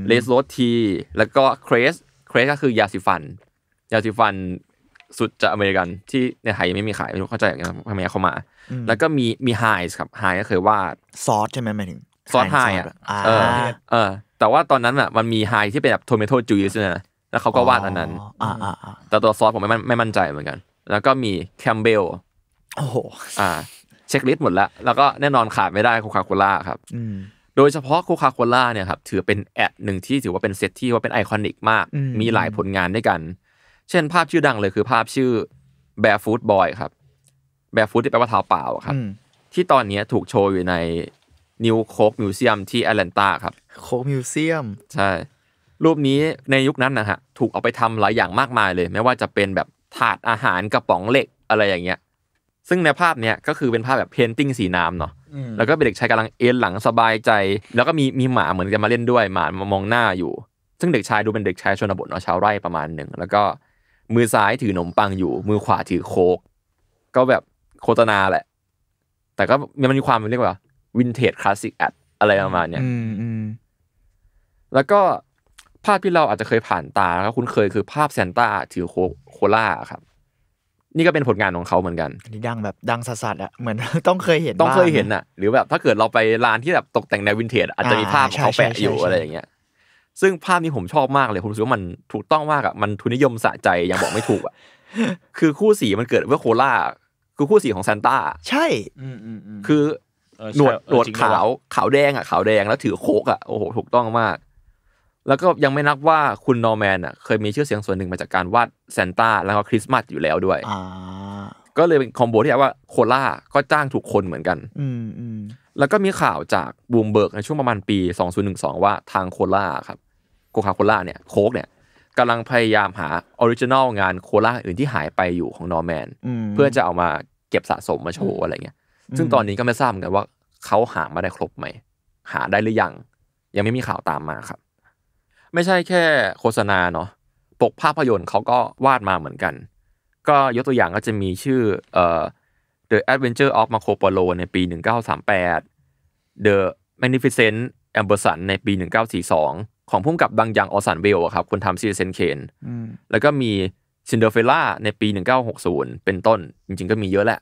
[SPEAKER 1] เลสโรสทีแล้วก็เครสเครสก็คือยาสีฟันยาสีฟัน สุดจะอเมริกันที่ในไทยไม่มีขาย ไม่รู้เข้าใจยทำไมเขามา แล้วก็มีมีไฮส์ครับไฮก็เคยว่าซอสใช่ไหมหมายถึงซอสไฮอ่ะ เออ เออ แต่ว่าตอนนั้นอ่ะ มันมีไฮที่เป็นแบบโทเมโตจูสเน่นะแล้วเขาก็วาดอันนั้นแต่ตัวซอสผมไม่ไม่มั่นใจเหมือนกัน แล้วก็มีแคมเบลโอ้โห อ่า เช็คลิสต์หมดแล้ว แล้วก็แน่นอนขาดไม่ได้โคคาโคล่าครับโดยเฉพาะโคคาโคล่าเนี่ยครับ ถือเป็นแอดหนึ่งที่ถือว่าเป็นเซตที่ว่าเป็นไอคอนิกมาก มีหลายผลงานด้วยกัน เช่นภาพชื่อดังเลยคือภาพชื่อ Barefoot Boy ครับ Barefoot ที่แปลว่าเท้าเปล่าครับ ที่ตอนนี้ถูกโชว์อยู่ในนิวโคกมิวเซียมที่แอตแลนตาครับโคกมิวเซียมใช่ รูปนี้ในยุคนั้นนะฮะ ถูกเอาไปทำหลายอย่างมากมายเลย ไม่ว่าจะเป็นแบบ ถาดอาหารกระป๋องเหล็กอะไรอย่างเงี้ย ซึ่งในภาพเนี้ยก็คือเป็นภาพแบบเพนติ้งสีน้ำเนาะแล้วก็เป็นเด็กชายกำลังเอ็นหลังสบายใจ แล้วก็มีมีหมาเหมือนจะมาเล่นด้วยหมามามองหน้าอยู่ ซึ่งเด็กชายดูเป็นเด็กชายชนบทเนาะชาวไร่ประมาณหนึ่งแล้วก็มือซ้ายถือขนมปังอยู่ มือขวาถือโคก ก็แบบโฆษณาแหละ แต่ก็มันมีความเรียกว่าวินเทจคลาสสิกแอดอะไรประมาณเนี้ยแล้วก็ภาพที่เราอาจจะเคยผ่านตา แล้วคุณเคยคือภาพเซนต้าถือโคล่าครับ นี่ก็เป็นผลงานของเขาเหมือนกัน
[SPEAKER 4] นี่ดังแบบดังสัสๆอ่ะ เหมือนต้องเคยเห็น ต้องเคยเห็นอ่ะ
[SPEAKER 1] หรือแบบ ถ้าเกิดเราไปร้านที่แบบตกแต่งในวินเทจอาจจะมีภาพเขาแปะอยู่อะไรอย่างเงี้ย ซึ่งภาพนี้ผมชอบมากเลย ผมรู้สึกว่ามันถูกต้องมากอ่ะ มันทุนนิยมสะใจยังบอกไม่ถูกอ่ะ คือคู่สีมันเกิดเพื่อโคล่าคือคู่สีของซานต้า ใช่คือ
[SPEAKER 2] หนวดหนวดขาว
[SPEAKER 1] ขาวแดงอ่ะขาวแดงแล้วถือโคกอ่ะโอ้โห ถูกต้องมาก แล้วก็ยังไม่นับว่าคุณนอร์แมนอ่ะเคยมีชื่อเสียงส่วนหนึ่งมาจากการวาดเซนต้าแล้วก็คริสต์มาสอยู่แล้วด้วยก็เลยเป็นคอมโบที่เรียกว่าโคล่าก็จ้างถูกคนเหมือนกันอืแล้วก็มีข่าวจากบูมเบิร์กในช่วงประมาณปี 2012 ว่าทางโคล่าครับโคคาโคล่าเนี่ยโคกเนี่ยกำลังพยายามหาออริจินอลงานโคล่าอื่นที่หายไปอยู่ของนอร์แมนเพื่อจะเอามาเก็บสะสมมาโชว์อะไรเงี้ยซึ่งตอนนี้ก็ไม่ทราบเหมือนกันว่าเขาหามาได้ครบไหม หาได้หรือยัง ยังไม่มีข่าวตามมาครับ ไม่ใช่แค่โฆษณาเนาะปกภาพยนตร์เขาก็วาดมาเหมือนกัน ก็ยกตัวอย่างก็จะมีชื่อเอ่อ The Adventure of Marco Polo ในปี 1938 The Magnificent a m b e r s o n ในปี 1942 ของพุ่มกับดังยังออสันเวลครับคนทำซีเซนเคนแล้วก็มีซินเดอเฟล่าในปี 1960 เป็นต้นจริงๆก็มีเยอะแหละ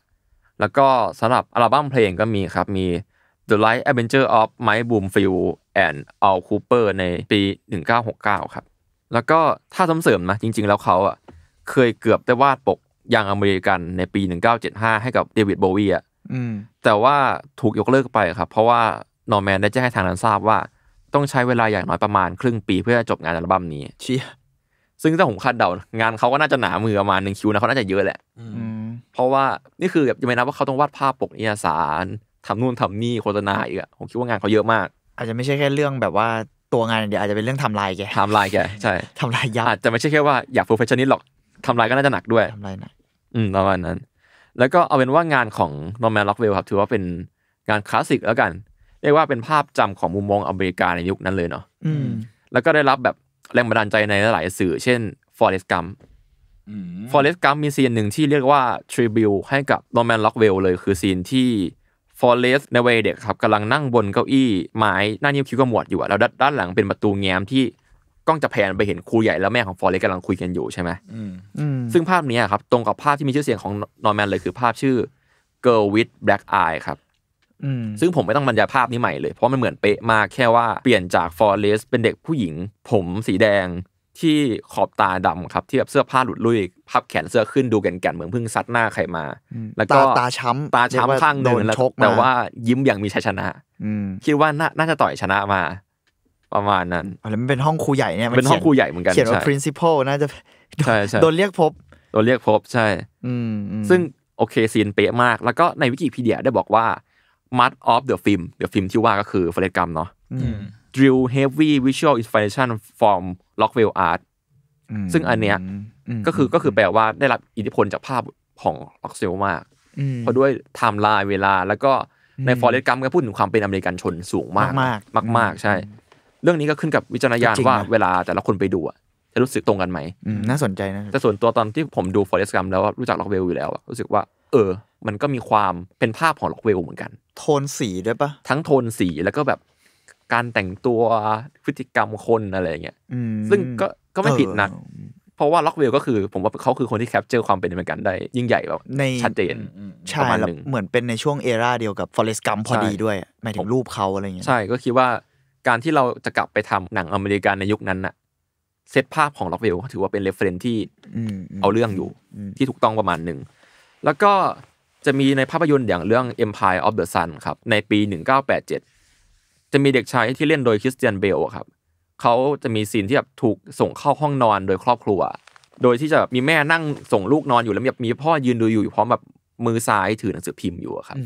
[SPEAKER 1] แล้วก็สำหรับอัลบั้มเพลงก็มีครับมี The Light Adventure of Mike Bloomfield and Al Cooper ในปี 1969 ครับแล้วก็ถ้าสมเสริมนะจริงๆ แล้วเขาอ่ะเคยเกือบได้วาดปกยังอเมริกันในปี 1975 ให้กับเดวิดโบวีอ่ะแต่ว่าถูกยกเลิกไปครับเพราะว่านอร์แมนได้แจ้งให้ทางนั้นทราบว่าต้องใช้เวลาอย่างน้อยประมาณครึ่งปีเพื่อจบงานอัลบั้มนี้เชียซึ่งถ้าผมคาดเดา งานเขาก็น่าจะหนามือประมาณหนึ่งคิวนะเขาน่าจะเยอะแหละเพราะว่านี่คือแบบยังไม่นับว่าเขาต้องวาดภาพปกนิยสารทำนู่นทำนี่โฆษณาอีกอะผมคิดว่างานเขาเยอะมาก อาจจะไม่ใช่แค่เรื่องแบบว่าตัวงานเดียวอาจจะเป็นเรื่องทำลายแกทำลายแกใช่ทำลายยากอาจจะไม่ใช่แค่ว่าอยากโปรเฟชชั่นนิดหรอกทำลายก็น่าจะหนักด้วยทำลายหนักอืมประมาณนั้น แล้วก็เอาเป็นว่างานของนอร์แมนล็อกเวลครับ ถือว่าเป็นงานคลาสสิกแล้วกันเรียกว่าเป็นภาพจำของมุมมองอเมริกาในยุคนั้นเลยเนาะแล้วก็ได้รับแบบแรงบันดาลใจในหลายสื่อ เช่นฟอร์เรสต์กัมฟอเรสต์กัมมีซีนหนึ่งที่เรียกว่าทริบิวให้กับโรแมนล็อกเวลเลยคือซีนที่ฟอเรสต์ในวัยเด็กครับกำลังนั่งบนเก้าอี้ไม้หน้านิ้วคิ้วกระหมวดอยู่ แล้วด้านหลังเป็นประตูแง้มที่ กล้องจะแพนไปเห็นครูใหญ่แล้วแม่ของฟอเรสต์กำลังคุยกันอยู่ใช่ไหมซึ่งภาพนี้ครับ ตรงกับภาพที่มีชื่อเสียงของนอร์แมนเลยคือภาพชื่อ Girl with Black Eye ครับซึ่งผมไม่ต้องบรรยายภาพนี้ใหม่เลย เพราะมันเหมือนเป๊ะมากแค่ว่าเปลี่ยนจากฟอเรสเป็นเด็กผู้หญิง ผมสีแดงที่ขอบตาดำครับที่แบบเสื้อผ้าหลุดลุ่ยพับแขนเสื้อขึ้นดูแก่นๆเหมือนเพิ่งซัดหน้าใครมาแล้วก็ตาช้ำตาช้ำข้างโดนแล้วแต่ว่ายิ้มอย่างมีชัยชนะคิดว่าน่าจะต่อยชนะมา ประมาณนั้นแล้วม
[SPEAKER 4] ันเป็นห้องครูใหญ่เนี่ยเป็นห้องครูใหญ่เหมือนกันเขียนว่า principal น่าจะโดนเรียก
[SPEAKER 1] พบโดนเรียกพบใช่ซึ่งโอเคซีนเป๊ะมาก แล้วก็ในวิกิพีเดียได้บอกว่า must of the film อ h ฟิล์มที่ว่าก็คือเฟรดกัมเนาะ drill heavy visual inspiration from Rockwell art ซึ่งอันเนี้ยก็คือก็คือแปลว่าได้รับอิทธิพลจากภาพของล็อกเซลมากเพราะด้วยไทม์ไลน์เวลาแล้วก็ในฟอร์เรสต์กัมก็พูดถึงความเป็นอเมริกันชนสูงมาก มากมากใช่ เรื่องนี้ก็ขึ้นกับวิจารณญาณว่าเวลาแต่ละคนไปดูจะรู้สึกตรงกันไหมน่าสนใจนะ แต่ส่วนตัวตอนที่ผมดูฟอร์เรสต์กัมแล้วรู้จักล็อกเวลอยู่แล้วรู้สึกว่าเออ มันก็มีความเป็นภาพของล็อกเวลเหมือนกัน โทนสีด้วยปะทั้งโทนสีแล้วก็แบบการแต่งตัวพฤติกรรม คนอะไรเงี้ยซึ่งก็ก็ไม่ผิดนะเพราะว่าล็อกเวลก็คือ ผมว่าเขาคือคนที่แคปเจอร์ความเป็นอเมริกันได้ ยิ่งใหญ่แบบในชัดเจนประมาณหนึ่งเหมือนเป็นในช่วงเอราเดียวกับฟอเรสกัมพอดีด้วยหมายถึงรูปเขาอะไรเงี้ยใช่ก็คิดว่าการที่เราจะกลับไปทำหนังอเมริกันในยุคนั้นน่ะ เซตภาพของล็อกเวลถือว่าเป็นเรฟเฟนที่เอาเรื่องอยู่ที่ถูกต้องประมาณหนึ่งแล้วก็จะมีในภาพยนตร์อย่างเรื่อง Empire of the Sun ครับในปี1987จะมีเด็กชายที่เล่นโดยคริสเตียนเบลครับเขาจะมีซีนที่แบบถูกส่งเข้าห้องนอนโดยครอบครัว โดยที่จะมีแม่นั่งส่งลูกนอนอยู่แล้วแบบมีพ่อยืนดูอยู่พร้อมแบบมือซ้ายถือหนังสือพิมพ์อยู่ครับ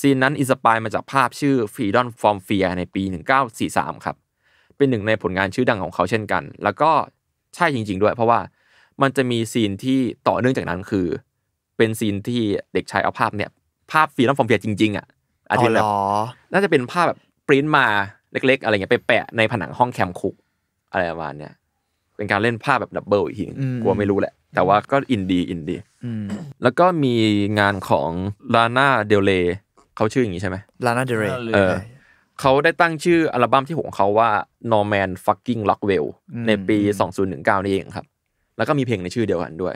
[SPEAKER 1] ซีนนั้นอินสปายมาจากภาพชื่อฟรีดอนฟอร์มเฟียในปี1943ครับ เป็นหนึ่งในผลงานชื่อดังของเขาเช่นกัน แล้วก็ใช่จริง ๆ ด้วยเพราะว่ามันจะมีซีนที่ต่อเนื่องจากนั้นคือ เป็นซีนที่เด็กชายเอาภาพเนี่ย ภาพฟรีดอนฟอร์มเฟียจริงๆอ่ะอาจจะแบบน่าจะเป็นภาพแบบริ้นมาเล็ก ๆ อะไรเงี้ยไปแปะในผนังห้องแคมคุก อะไรประมาณเนี้ยเป็นการเล่นภาพแบบดับเบิลอีกทีกลัวไม่รู้แหละแต่ว่าก็อินดีอินดีแล้วก็มีงานของลาน่าเดลเลเขาชื่ออย่างนี้ใช่ไหม
[SPEAKER 4] ลาน่าเดลเลเออ
[SPEAKER 1] เขาได้ตั้งชื่ออัลบั้มที่หของเขาว่า Norman Fucking Rockwell ในปี 2019 นี่เองครับ แล้วก็มีเพลงในชื่อเดียวกันด้วย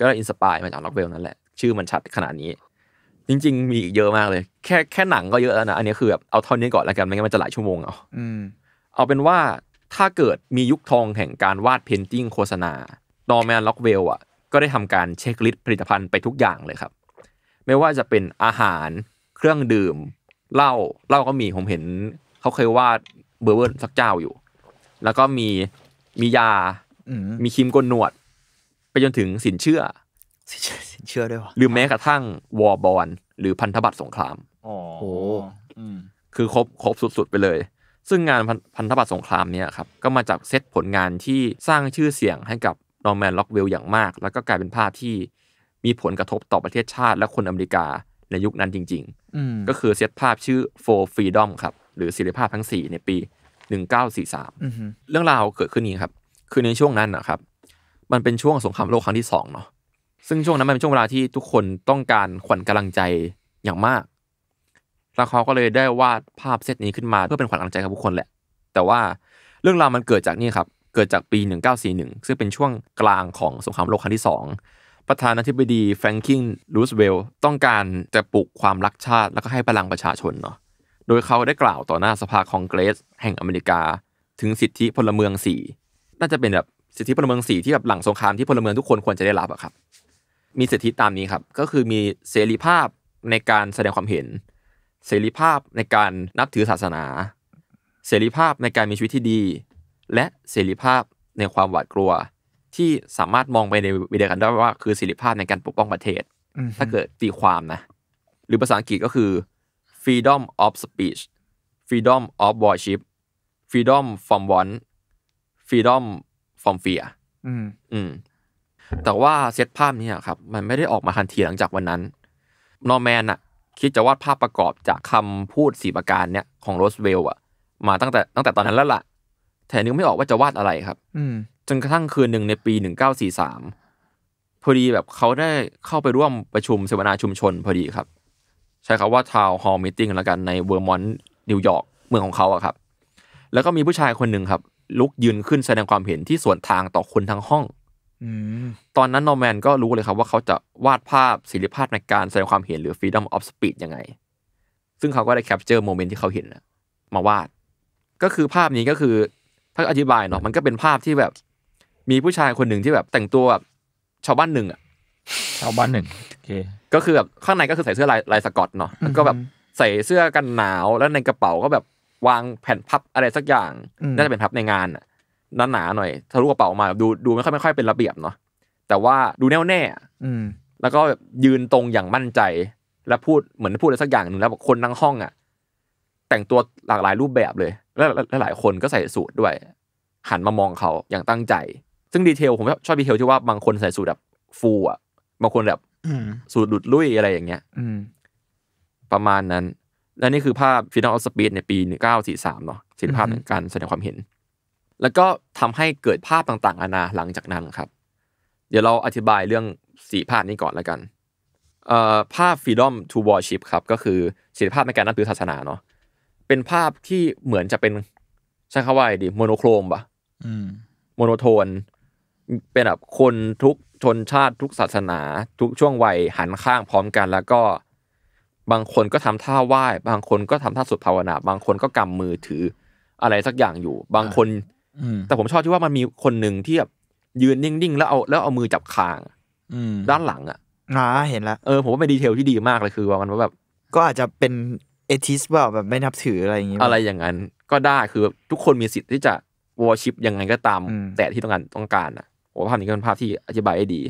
[SPEAKER 1] ก็อินสปายมาจากล็อกเวลนั่นแหละชื่อมันชัดขนาดนี้จริงๆ มีอีกเยอะมากเลยแค่แค่หนังก็เยอะแล้วนะอันนี้คือแบบเอาเท่านี้ก่อน แล้วกันไม่งั้นมันจะหลายชั่วโมงเอาเอาเป็นว่าถ้าเกิดมียุคทองแห่งการวาดเพนติ้งโฆษณาดอแมนล็อกเวลอ่ะก็ได้ทำการเช็คลิสต์ผลิตภัณฑ์ไปทุกอย่างเลยครับ ไม่ว่าจะเป็นอาหารเครื่องดื่มเหล้าเหล้าก็มีผมเห็น เขาเคยวาดเบอร์เบิร์นสักเจ้าอยู่ แล้วก็มีมียามีครีมกลนวด ไปจนถึงสินเชื่อเชื่อด้วยวะหรือแม้กระทั่งวอร์บอลหรือพันธบัตรสงครามโอ้โหคือครบครบสุดๆไปเลย ซึ่งงานพันธบัตรสงครามเนี่ยครับก็มาจากเซตผลงานที่สร้างชื่อเสียงให้กับนอร์แมนล็อกเวลอย่างมาก แล้วก็กลายเป็นภาพที่มีผลกระทบต่อประเทศชาติและคนอเมริกาในยุคนั้นจริงๆก็คือเซตภาพชื่อ For Freedom ครับ หรือศิลภาพทั้ง 4 ในปี 1943เรื่องราวเกิดขึ้นนี้ครับ คือในช่วงนั้นนะครับมันเป็นช่วงสงครามโลกครั้งที่2เนาะซึ่งช่วงนั้นมันเป็นช่วงเวลาที่ทุกคนต้องการขวัญกำลังใจอย่างมาก แล้วเขาก็เลยได้วาดภาพเซตนี้ขึ้นมาเพื่อเป็นขวัญกำลังใจกับทุกคนแหละ แต่ว่าเรื่องราวมันเกิดจากนี่ครับ เกิดจากปี 1941 ซึ่งเป็นช่วงกลางของสงครามโลกครั้งที่ 2 ประธานาธิบดีแฟรงคินรูสเวลต้องการจะปลุกความรักชาติแล้วก็ให้พลังประชาชนเนาะ โดยเขาได้กล่าวต่อหน้าสภาคองเกรสแห่งอเมริกา ถึงสิทธิพลเมืองสี่น่าจะเป็นแบบสิทธิพลเมืองสี่ที่แบบหลังสงครามที่พลเมืองทุกคนควรจะได้รับอะครับมีสิทธิตามนี้ครับ ก็คือมีเสรีภาพในการแสดงความเห็น เสรีภาพในการนับถือศาสนา เสรีภาพในการมีชีวิตที่ดี และเสรีภาพในความหวาดกลัว ที่สามารถมองไปในวิดีอกันได้ว่าคือเสรีภาพในการปกป้องประเทศถ้าเกิดตีความนะ หรือภาษาอังกฤษก็คือ freedom of speech freedom of worship freedom from want freedom from fear อืมอืมแต่ว่าเซตภาพนี้ครับ มันไม่ได้ออกมาทันทีหลังจากวันนั้น นอร์แมนอะคิดจะวาดภาพประกอบจากคำพูดสีประการเนี่ยของโรสเวลล์อะมาตั้งแต่ตั้งแต่ตอนนั้นแล้วล่ะแต่นึกไม่ออกว่าจะวาดอะไรครับ อืจนกระทั่งคืนหนึ่งในปีหนึ่งเก้าสี่สามพอดีแบบเขาได้เข้าไปร่วมประชุมเสวนาชุมชนพอดีครับ ใช้คำว่าทาวน์ฮอลล์มิทติ้งแล้วกันในเวอร์มอนต์นิวยอร์กเมืองของเขาอะครับ แล้วก็มีผู้ชายคนหนึ่งครับ ลุกยืนขึ้นแสดงความเห็นที่สวนทางต่อคนทั้งห้องตอนนั้นนอร์แมนก็รู้เลยครับว่าเขาจะวาดภาพศิลภาพในการแสดงความเห็นหรือ freedom of speech ยังไง ซึ่งเขาก็ได้แคปเจอร์โมเมนต์ที่เขาเห็นมาวาด ก็คือภาพนี้ก็คือถ้าอธิบายเนาะมันก็เป็นภาพที่แบบ มีผู้ชายคนหนึ่งที่แบบแต่งตัวแบบชาวบ้านหนึ่งอ่ะชาวบ้านหนึ่งโอเค ก็คือแบบข้างในก็คือใส่เสื้อลายลายสกอตเนาะแล้วก็แบบใส่เสื้อกันหนาวแล้วในกระเป๋าก็แบบวางแผ่นพับอะไรสักอย่างน่าจะเป็นพับในงานอะน้หนาหน่อยทะลุกระเป๋ามา ดูดูไม่ค่อยไม่ค่อยเป็นระเบียบเนาะแต่ว่าดูแน่วแน่แล้วก็ยืนตรงอย่างมั่นใจ แล้วพูดเหมือนพูดอะไรสักอย่างหนึ่งแล้วคนทั้งห้องอ่ะแต่งตัวหลากหลายรูปแบบเลยและหลายคนก็ใส่สูทด้วย หันมามองเขาอย่างตั้งใจ ซึ่งดีเทลผมชอบดีเทลที่ว่าบางคนใส่สูทแบบ ฟูอ่ะบางคนแบบสูทดุดลุ่ยอะไรอย่างเงี้ยประมาณนั้นและนี่คือภาพ f i ลล l of s p e e ีในปีนึ่งเนาะศิลปภาพการแสดงความเห็นแล้วก็ทำให้เกิดภาพต่าง ๆ อานาหลังจากนั้นครับ เดี๋ยวเราอธิบายเรื่องสีภาพนี้ก่อนแล้วกันภาพ Freedom to Worship ครับ ก็คือสิภาพในการนับถือศาสนาเนาะเป็นภาพที่เหมือนจะเป็นใช้คำว่าดีโมโนโครมปะโมโนโทน เป็นแบบคนทุกชนชาติทุกศาสนา ทุกช่วงวัยหันข้างพร้อมกัน แล้วก็ บางคนก็ทำท่าไหว้ บางคนก็ทำท่าสวดภาวนา บางคนก็กำมือถืออะไรสักอย่างอยู่บางคนแต่ผมชอบที่ว่ามันมีคนหนึ่งที่แบบยืนนิ่ง ๆ แล้วเอาแล้วเอามือจับคางด้านหลังอ่ะอ่าเห็นละเออผมว่าเป็นดีเทลที่ดีมากเลยคือว่ามันแบบก็อาจจะเป็นเอทิสเปล่าแบบไม่นับถืออะไรอย่างเงี้ยอะไรอย่างนั้นก็ได้คือทุกคนมีสิทธิ์ที่จะวอชิปยังไงก็ตาม แต่ที่ต้องการต้องการอ่ะว่าภาพนี้ก็เป็นภาพที่อธิบายได้ดี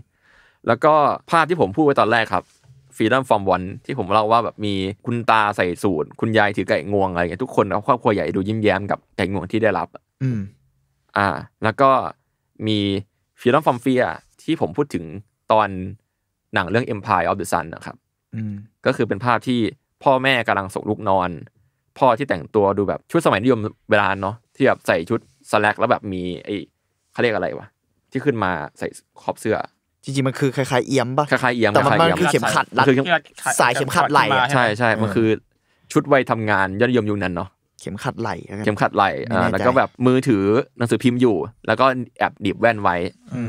[SPEAKER 1] แล้วก็ภาพที่ผมพูดไว้ตอนแรกครับฟีดัมฟอร์มวันที่ผมเล่าว่าแบบมีคุณตาใส่สูตร คุณยายถือไก่งวงอะไรเงี้ยทุกคนครอบครัวใหญ่ดูยิ้มแย้มกับไก่งวงที่ได้รับ อื่าแล้วก็มีฟิล์มฟอม r o m f e ที่ผมพูดถึงตอนหนังเรื่อง Empire of the Sun นะครับก็คือเป็นภาพที่พ่อแม่กำลังส่งลูกนอน พ่อที่แต่งตัวดูแบบชุดสมัยนิยมเวลาเนาะที่แบบใส่ชุดสแลกแล้วแบบมีไอ้เขาเรียกอะไรวะ ที่ขึ้นมาใส่ขอบเสื้อ จริงๆมันคือคล้ายๆเอี่ยมปะคล้ายๆเอี่ยมแต่มันคือเข็มขัดรัด สายเข็มขัดไหล่ใช่ใช่มันคือชุดวัยทำงานยอดนิยมยุคนั้นเนาะข็มขัดไหล่เข็มขัดไหล่แล้วก็แบบมือถือหนังสือพิมพ์อยู่ แล้วก็แอบดีบแว่นไว้ อื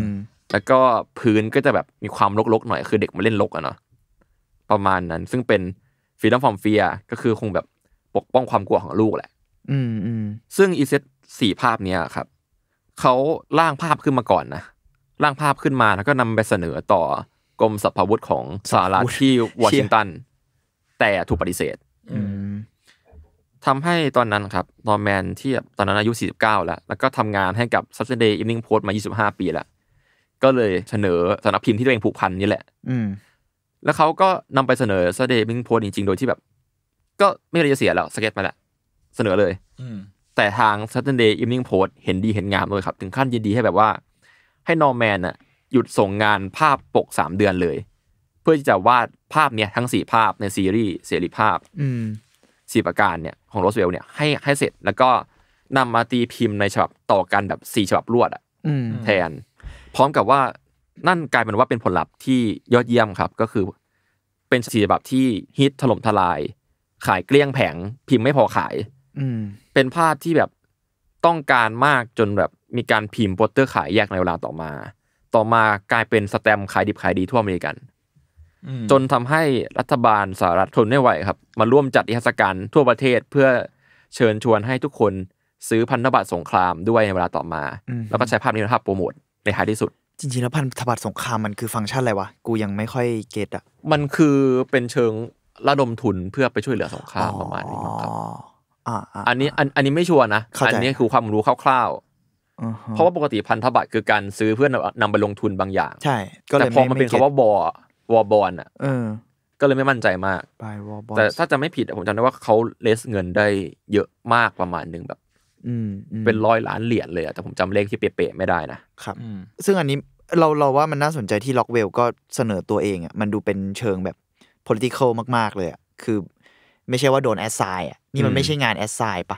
[SPEAKER 1] แล้วก็พื้นก็จะแบบมีความลกๆหน่อย คือเด็กมาเล่นลกอะเนาะ ประมาณนั้น ซึ่งเป็นฟีดัมฟอมเฟียก็คือคงแบบปกป้องความกลัวของลูกแหละ อืมอืมซึ่งอีเซตสี่ภาพเนี้ยครับ เขาล่างภาพขึ้นมาก่อนนะล่างภาพขึ้นมาแล้วก็นำไปเสนอต่อ กรมสรรพวุฒิของสหรัฐที่วอชิงตัน แต่ถูกปฏิเสธทำให้ตอนนั้นครับ นอร์แมนที่ตอนนั้นอายุ 49 แล้ว แล้วก็ทำงานให้กับ Saturday Evening Post มา 25 ปีแล้ว ก็เลยเสนอสำนักพิมพ์ที่ตัวเองผูกพันนี่แหละ อืแล้วเขาก็นำไปเสนอ Saturday Evening Post จริง ๆ โดยที่แบบ ก็ไม่ได้จะเสียแล้ว สเก็ตมาแล้วเสนอเลย อืแต่ทาง Saturday Evening Post เห็นดีเห็นงามเลยครับ ถึงขั้นยินดีให้แบบว่า ให้นอร์แมนน่ะหยุดส่งงานภาพปกสามเดือนเลย เพื่อที่จะวาดภาพเนี้ยทั้งสี่ภาพในซีรีส์เสรีภาพสี่ประการเนี่ยของโรสเวลเนี่ยให้ให้เสร็จแล้วก็นำมาตีพิมพ์ในฉบับต่อกันแบบสี่ฉบับรวด อ่ะแทน พร้อมกับว่า นั่นกลายเป็นว่าเป็นผลลัพธ์ที่ยอดเยี่ยมครับก็คือเป็นสี่ฉบับที่ฮิตถล่มทลาย ขายเกลี้ยงแผง พิมพ์ไม่พอขาย อืเป็นภาพที่แบบต้องการมากจนแบบมีการพิมพ์โปสเตอร์ขายแยกในเวลาต่อมา ต่อมากลายเป็นสแตมขายดิบขายดีทั่วอเมริกันจนทำให้รัฐบาลสหรัฐทนไม่ไหวครับ มาร่วมจัดอิทรศการทั่วประเทศเพื่อเชิญชวนให้ทุกคนซื้อพันธบัตรสงครามด้วยในเวลาต่อมา แล้วก็ใช้ภาพนี้นะครับโปรโมทในท้ายที่สุด
[SPEAKER 4] จริงๆแล้วพันธบัตรสงครามมันคือฟังก์ชันอะไรวะ กูยังไม่ค่อยเก็ตอ่ะมันคือเป็นเชิงระดมทุ
[SPEAKER 1] นเพื่อไปช่วยเหลือสงครามประมาณนี้ครับอันนี้อันนี้ไม่ชัวร์นะ อันนี้คือความรู้คร่าวๆเพราะว่าปกติพันธบัตรคือการซื้อเพื่อนำไปลงทุนบางอย่าง
[SPEAKER 4] ใช่
[SPEAKER 2] แต่พอมันเป็นคำว่า
[SPEAKER 1] บอวอ์บอลอ่ะก็เลยไม่มั่นใจมาก แต่ถ้าจะไม่ผิดผมจำได้ว่าเขาเลสเงินได้เยอะมากประมาณหนึ่งแบบ
[SPEAKER 4] เป็นร้อยล้านเหรียญเลยแต่ผมจำเลขที่เป๊ะๆไม่ได้นะ ครับซึ่งอันนี้เราเราว่ามันน่าสนใจที่ล็อกเวลก็เสนอตัวเองอ่ะมันดูเป็นเชิงแบบ political มาก ๆ เลยอ่ะ คือ ไม่ใช่ว่าโดนแอสไซน์อะนี่มันไม่ใช่งานแอสไซน์ปะ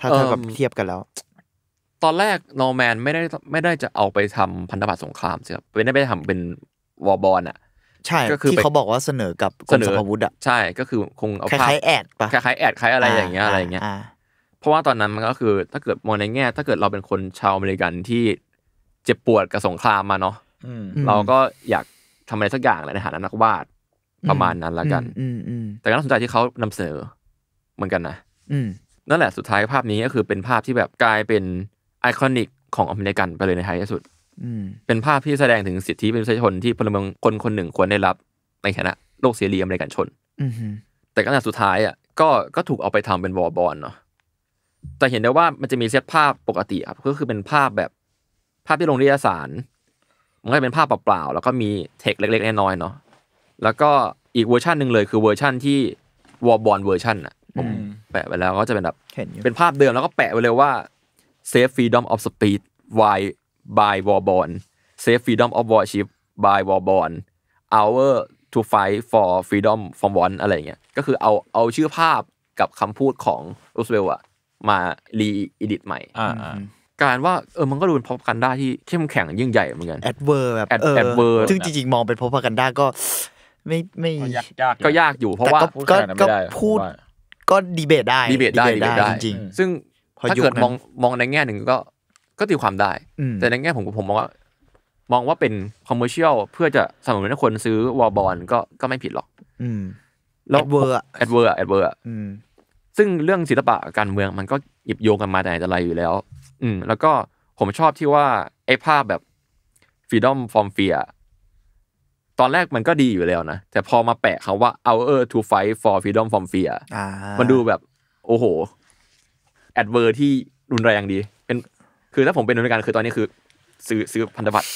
[SPEAKER 4] ถ้าถ้าแบบเทียบกันแล้ว
[SPEAKER 1] ตอนแรกนอร์แมนไม่ได้ไม่ได้จะเอาไปทำพันธบัตรสงครามใช่ไหมไม่ได้ไปทำเป็นวอร์บอลอ่ะช่ก็คือที่เขาบอก
[SPEAKER 4] ว่าเสนอกับกรมสรรพาวุธอ่ะใช่ก็คือคงเอาคล้ายแอดปะค
[SPEAKER 1] ล้ายแอดคล้ายอะไรอย่างเงี้ยอะไรเงี้ยเพราะว่าตอนนั้นมันก็คือ ถ้าเกิดมองในแง่ถ้าเกิดเราเป็นคนชาวอเมริกันที่เจ็บปวดกับสงครามมาเนาะเราก็อยากทำอะไรสักอย่างแหละในฐานะนักวาดประมาณนั้นละกันแต่ก็น่าสนใจที่เขานำเสนอเหมือนกันนะนั่นแหละสุดท้ายภาพนี้ก็คือเป็นภาพที่แบบกลายเป็นไอคอนิกของอเมริกันไปเลยในท้ายที่สุดเป็นภาพที่แสดงถึงสิทธิมนุษยชนที่พลเมืองคนคนหนึ่งควรได้รับ ในฐานะโลกเสรีอเมริกันชน แต่ขณะสุดท้ายอ่ะก็ก็ถูกเอาไปทำเป็นวอลบอลเนาะ แต่เห็นได้ว่ามันจะมีเซตภาพปกติครับก็คือเป็นภาพแบบ ภาพที่ลงนิตยสาร มันก็เป็นภาพเปล่า ๆ แล้วก็มีเทคเล็ก ๆ น้อยๆเนาะ แล้วก็อีกเวอร์ชันหนึ่งเลย คือเวอร์ชันที่วอลบอลเวอร์ชันอ่ะผมแปะไปแล้วก็จะเป็นแบบเป็นภาพเดิมแล้วก็แปะไปเลยว่า save freedom of speech w h y by Warborn Save Freedom of Warship by Warborn Our to fight for freedom from war อะไรเงี้ย ก็คือเอาเอาชื่อภาพกับคำพูดของรูสเวลอะมารีอิดิทใหม่
[SPEAKER 4] การว่าเออมันก็ดูเป็นพบกันด้าที่เข้มแข็ง ยิ่งใหญ่เหมือนกันแอดเวอร์แบบแอ
[SPEAKER 2] ดเว
[SPEAKER 1] อ
[SPEAKER 4] ร์ซึ่งจริงๆมองเป็นพบกันด้าก็ไม่ไม่ก็ยากอยู่เพราะว่าก็พูดก็ดีเบตได้ดีเบตได้จริงซึ่งถ้าเกิดมองมองใน
[SPEAKER 1] แง่หนึ่งก็ก็ตีความได้ แต่ในแง่ผมผมมองว่า มองว่าเป็นคอมเมอร์เชียลเพื่อจะสนับสนุนให้คนซื้อวอลบอลก็ก็ไม่ผิดหรอกแล้วเวอร์แอดเวอร์แอดเวอร์ซึ่งเรื่องศิลปะการเมือง มันก็หยิบโยงกันมาแต่ไหนแต่ไรอยู่แล้ว อืม แล้วก็ผมชอบที่ว่า ไอ้ภาพแบบฟรีดอมฟอร์มเฟียตอนแรกมันก็ดีอยู่แล้วนะ แต่พอมาแปะคาว่าเ o u r to fight for freedom from fear มันดูแบบ โอ้โห แอดเวอร์ที่รุนแรงดีคือถ้าผมเป็นนักการคือตอนนี้คือ ซื้อซื้อพันธบัตร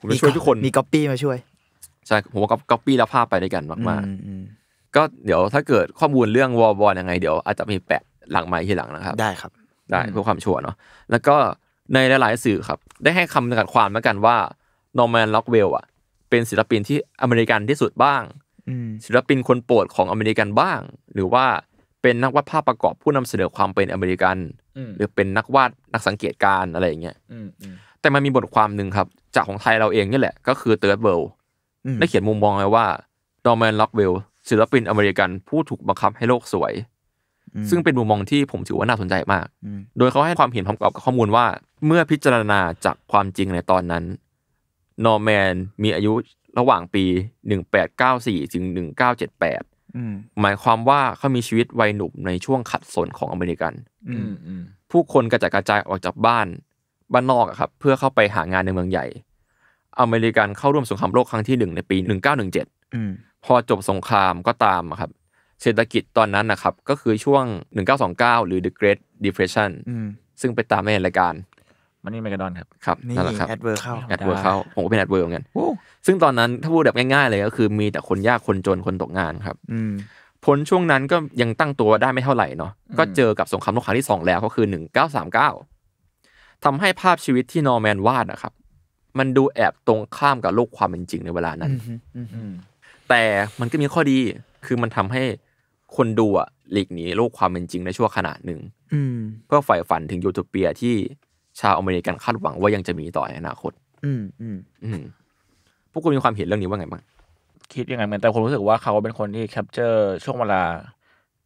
[SPEAKER 1] ผมจะช่วยทุกคนมีก๊อปปี้มาช่วยใช่ผมก็ก๊อปปี้แล้วภาพไปด้วยกันมากมากก็เดี๋ยวถ้าเกิดข้อมูลเรื่องวอลบอลยังไงเดี๋ยวอาจจะมีแปะหลังไม้ที่หลังนะครับ ได้ครับ ได้เพื่อความชัวร์เนาะแล้วก็ในหลายๆสื่อครับ ได้ให้คำจำกัดความมือนกันว่านอร์แมนล็อกเวลอ่ะ เป็นศิลปินที่อเมริกันที่สุดบ้างศิลปินคนโปรดของอเมริกันบ้าง หรือว่าเป็นนักวาดภาพประกอบผู้นำเสนอความเป็นอเมริกัน หรือเป็นนักวาดนักสังเกตการอะไรอย่างเงี้ยแต่มันมีบทความหนึ่งครับ จากของไทยเราเองนี่แหละ ก็คือเติร์ดเวลได้เขียนมุมมองไว้ว่าดอมแมนล็อกเวลศิลปินอเมริกัน ผู้ถูกบังคับให้โลกสวย ซึ่งเป็นมุมมองที่ผมถือว่าน่าสนใจมาก โดยเขาให้ความเห็นพร้อมกับข้อมูลว่า เมื่อพิจารณาจากความจริงในตอนนั้นนอร์แมนมีอายุระหว่างปี1894ถึง1978หมายความว่าเขามีชีวิตวัยหนุ่มในช่วงขัดสนของอเมริกันผู้คนกระจัดกระจายออกจากบ้าน บ้านนอกครับเพื่อเข้าไปหางานในเมืองใหญ่ อเมริกันเข้าร่วมสงครามโลกครั้งที่หนึ่งในปี
[SPEAKER 2] 1917
[SPEAKER 1] พอจบสงครามก็ตามครับ เศรษฐกิจตอนนั้นนะครับก็คือช่วง1929 หรือ The Great Depression ซึ่งไปตามในรายการ
[SPEAKER 3] มันนี่แมกาดอนครับ ครับนี่ั่นแหละครับแอดเวอร์เข้าแอดเวอร์เข้า
[SPEAKER 1] ผมก็เป็นแอดเวอร์เหมือนกันซึ่งตอนนั้นถ้าพูดแบบง่ายๆ เลยก็คือมีแต่คนยากคนจนคนตกงานครับพ้นช่วงนั้นก็ยังตั้งตัวได้ไม่เท่าไหร่เนาะ ก็เจอกับสงครามโลกครั้งที่สองแล้วก็คือหนึ่งเก้าสามเก้าทำให้ภาพชีวิตที่นอร์แมนวาดนะครับ มันดูแอบตรงข้ามกับโลกความเป็นจริงในเวลานั้นแต่มันก็มีข้อดีคือมันทำให้คนดูอะหลีกหนีโลกความเป็นจริงในชั่วขณะหนึ่งเพื่อใฝ่ฝันถึงยูโทเปียที่ชาวอเมริกันคาดหวังว่ายังจะมีต่อในอนาคต
[SPEAKER 2] อืม อืม อืม
[SPEAKER 1] พวกคุณมีความเห็นเรื่องนี้ว่าไงบ้าง คิดยังไงเหมือนแต่ผมรู้สึกว่าเขาเป็นคนที่แคปเจอร์ช่วงเว
[SPEAKER 3] ลา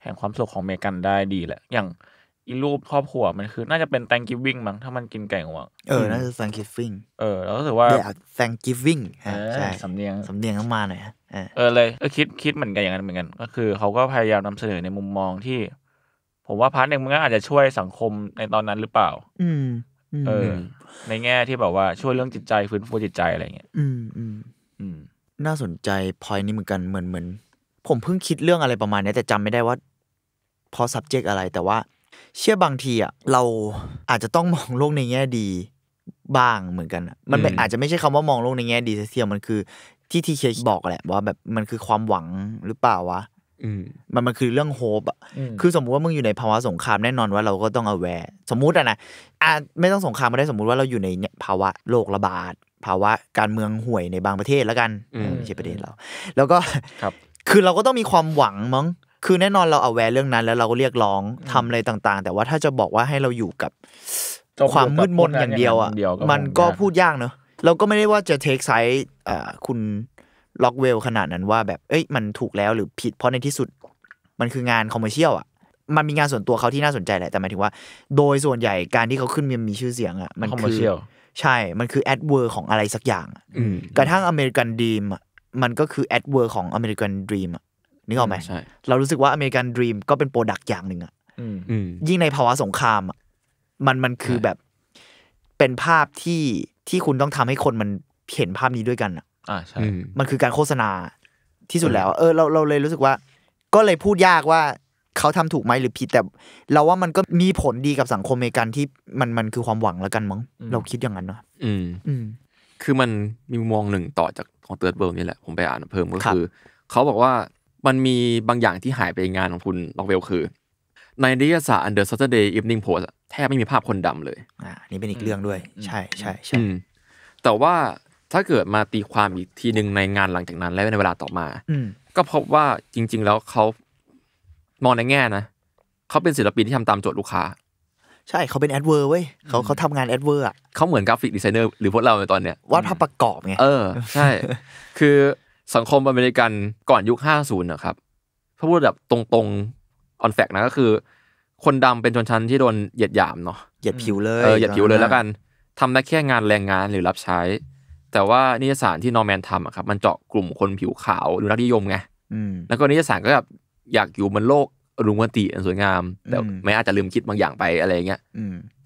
[SPEAKER 3] แห่งความสุขของอเมริกันได้ดีแหละ อย่างอีรูปครอบครัวมันคือน่าจะเป็นแตงกิฟวิ่ง
[SPEAKER 4] มั้งถ้ามันกินไก่หัวเออ น่าจะแตงกิฟวิ่งเออเราก็รู้สึกว่าตงกิฟวิ่งใช่ สำเนียง สำเนียงต้องมาหน่อยฮะ
[SPEAKER 3] เออเลยเออคิดคิดเหมือนกันอย่างนั้นเหมือนกันก็คือ เขาก็พยายามนำเสนอในมุมมองที่ ผมว่าพาร์ทหนึ่งมันก็อาจจะช่วยสังคมในตอนนั้นหรือเปล่า
[SPEAKER 2] อืมเออ
[SPEAKER 3] ในแง่ที่แบบว่าช่วยเรื่องจิตใจฟื้นฟูจิตใจอะไรเงี้ย
[SPEAKER 4] อืมอืมอืมน่าสนใจพอยนี้เหมือนกันเหมือนเหมือน ผมเพิ่งคิดเรื่องอะไรประมาณนี้ แต่จำไม่ได้ว่า พอ subject อะไร แต่ว่า เชื่อบางทีอ่ะเราอาจจะต้องมองโลกในแง่ดี บ้างเหมือนกัน มันอาจจะไม่ใช่คำว่ามองโลกในแง่ดีเสียมันคือที่ทีเคบอกแหละ ว่าแบบมันคือความหวังหรือเปล่าวะมันมันคือเรื่องโฮปอ่ะ คือ สมมุติว่ามึงอยู่ในภาวะสงครามแน่นอนว่าเราก็ต้องเอาแวร์สมมุติอะนะอ่ะไม่ต้องสงครามก็ได้สมมุติว่าเราอยู่ในภาวะโรคระบาดภาวะการเมืองห่วยในบางประเทศแล้วกันไม่ใช่ประเด็นเรา แล้วก็ครับ คือเราก็ต้องมีความหวังมั้ง คือแน่นอนเราเอาแวร์เรื่องนั้นแล้วเราก็เรียกร้องทำอะไรต่าง ๆ แต่ว่าถ้าจะบอกว่าให้เราอยู่กับ ความมืดมนอย่างเดียวอ่ะมันก็พูดยากเนอะเราก็ไม่ได้ว่าจะเทคไซส์คุณล็อกเวลขนาดนั้นว่าแบบ เอ้ย มันถูกแล้วหรือผิดเพราะในที่สุดมันคืองานคอมเมอร์เชียลอ่ะมันมีงานส่วนตัวเขาที่น่าสนใจแหละแต่หมายถึงว่า โดยส่วนใหญ่การที่เขาขึ้นมีมีชื่อเสียงอ่ะมันคือใช่มันคือแอดเวอร์ของอะไรสักอย่างกระทั่งอเมริกันดีมมันก็คือแอดเวอร์ของอเมริกันดีมนึกออกไหมใช่เรารู้สึกว่าอเมริกันดีมก็เป็นโปรดักต์อย่างหนึ่งอ่ะยิ่งในภาวะสงครามมันมันคือแบบเป็นภาพที่ที่คุณต้องทำให้คนมันเห็นภาพนี้ด้วยกันอ่ะอ่าใช่ มันคือการโฆษณาที่สุดแล้ว เออเราเราเลยรู้สึกว่า ก็เลยพูดยากว่าเขาทำถูกไหมหรือผิดแต่เราว่ามันก็มีผลดีกับสังคมอเมริกันที่มันมันคือความหวังแล้วกันมั้งเราคิดอย่างนั้นเนาะ
[SPEAKER 1] อืม อืม คือมันมีมุมมองหนึ่งต่อจากของเติร์ดเบิร์นี่แหละผมไปอ่านเพิ่มก็คือ เขาบอกว่ามันมีบางอย่างที่หายไปงานของคุณล็อกเวลคือ ในนิยสาร u n ซั r เ a อร์เดย์อ e ฟนิ่งโพสแทบไม่มีภาพคนดำเลย อ่า นี่เป็นอีกเรื่องด้วย ใช่ใช่ใช่แต่ว่าถ้าเกิดมาตีความอีกทีหนึ่งในงานหลังจากนั้น และในเวลาต่อมา ก็พบว่าจริงๆ แล้วเขามองในแง่นะ เขาเป็นศิลปินที่ทำตามโจทย์ลูกค้า
[SPEAKER 4] ใช่ เขาเป็นแอดเวอร์เว้ยเขาเขาทำงานแอดเวอร์
[SPEAKER 1] อ่ะเขาเหมือนกราฟิกดีไซเนอร์ หรือพวกเราในตอนเนี้ยวาดภาพประกอบไง เออ ใช่ คือสังคมอเมริกันก่อนยุค 50นะครับถ้าพูดแบบตรงๆออนแฟกนะก็คือ คนดำเป็นชนชั้นที่โดนเหยียดหยามเนาะ เหยียดผิวเลยเออเหยียดผิวเลยแล้วกันทำได้แค่งานแรงงานหรือรับใช้แต่ว่านิยสารที่นอร์แมนทำอะครับ มันเจาะกลุ่มคนผิวขาวหรือนักนิยมไงแล้วก็นิยสารก็แบบอยากอยู่บนโลกรุงวัติอันสวยงาม แต่ไม่อาจจะลืมคิดบางอย่างไปอะไรเงี้ย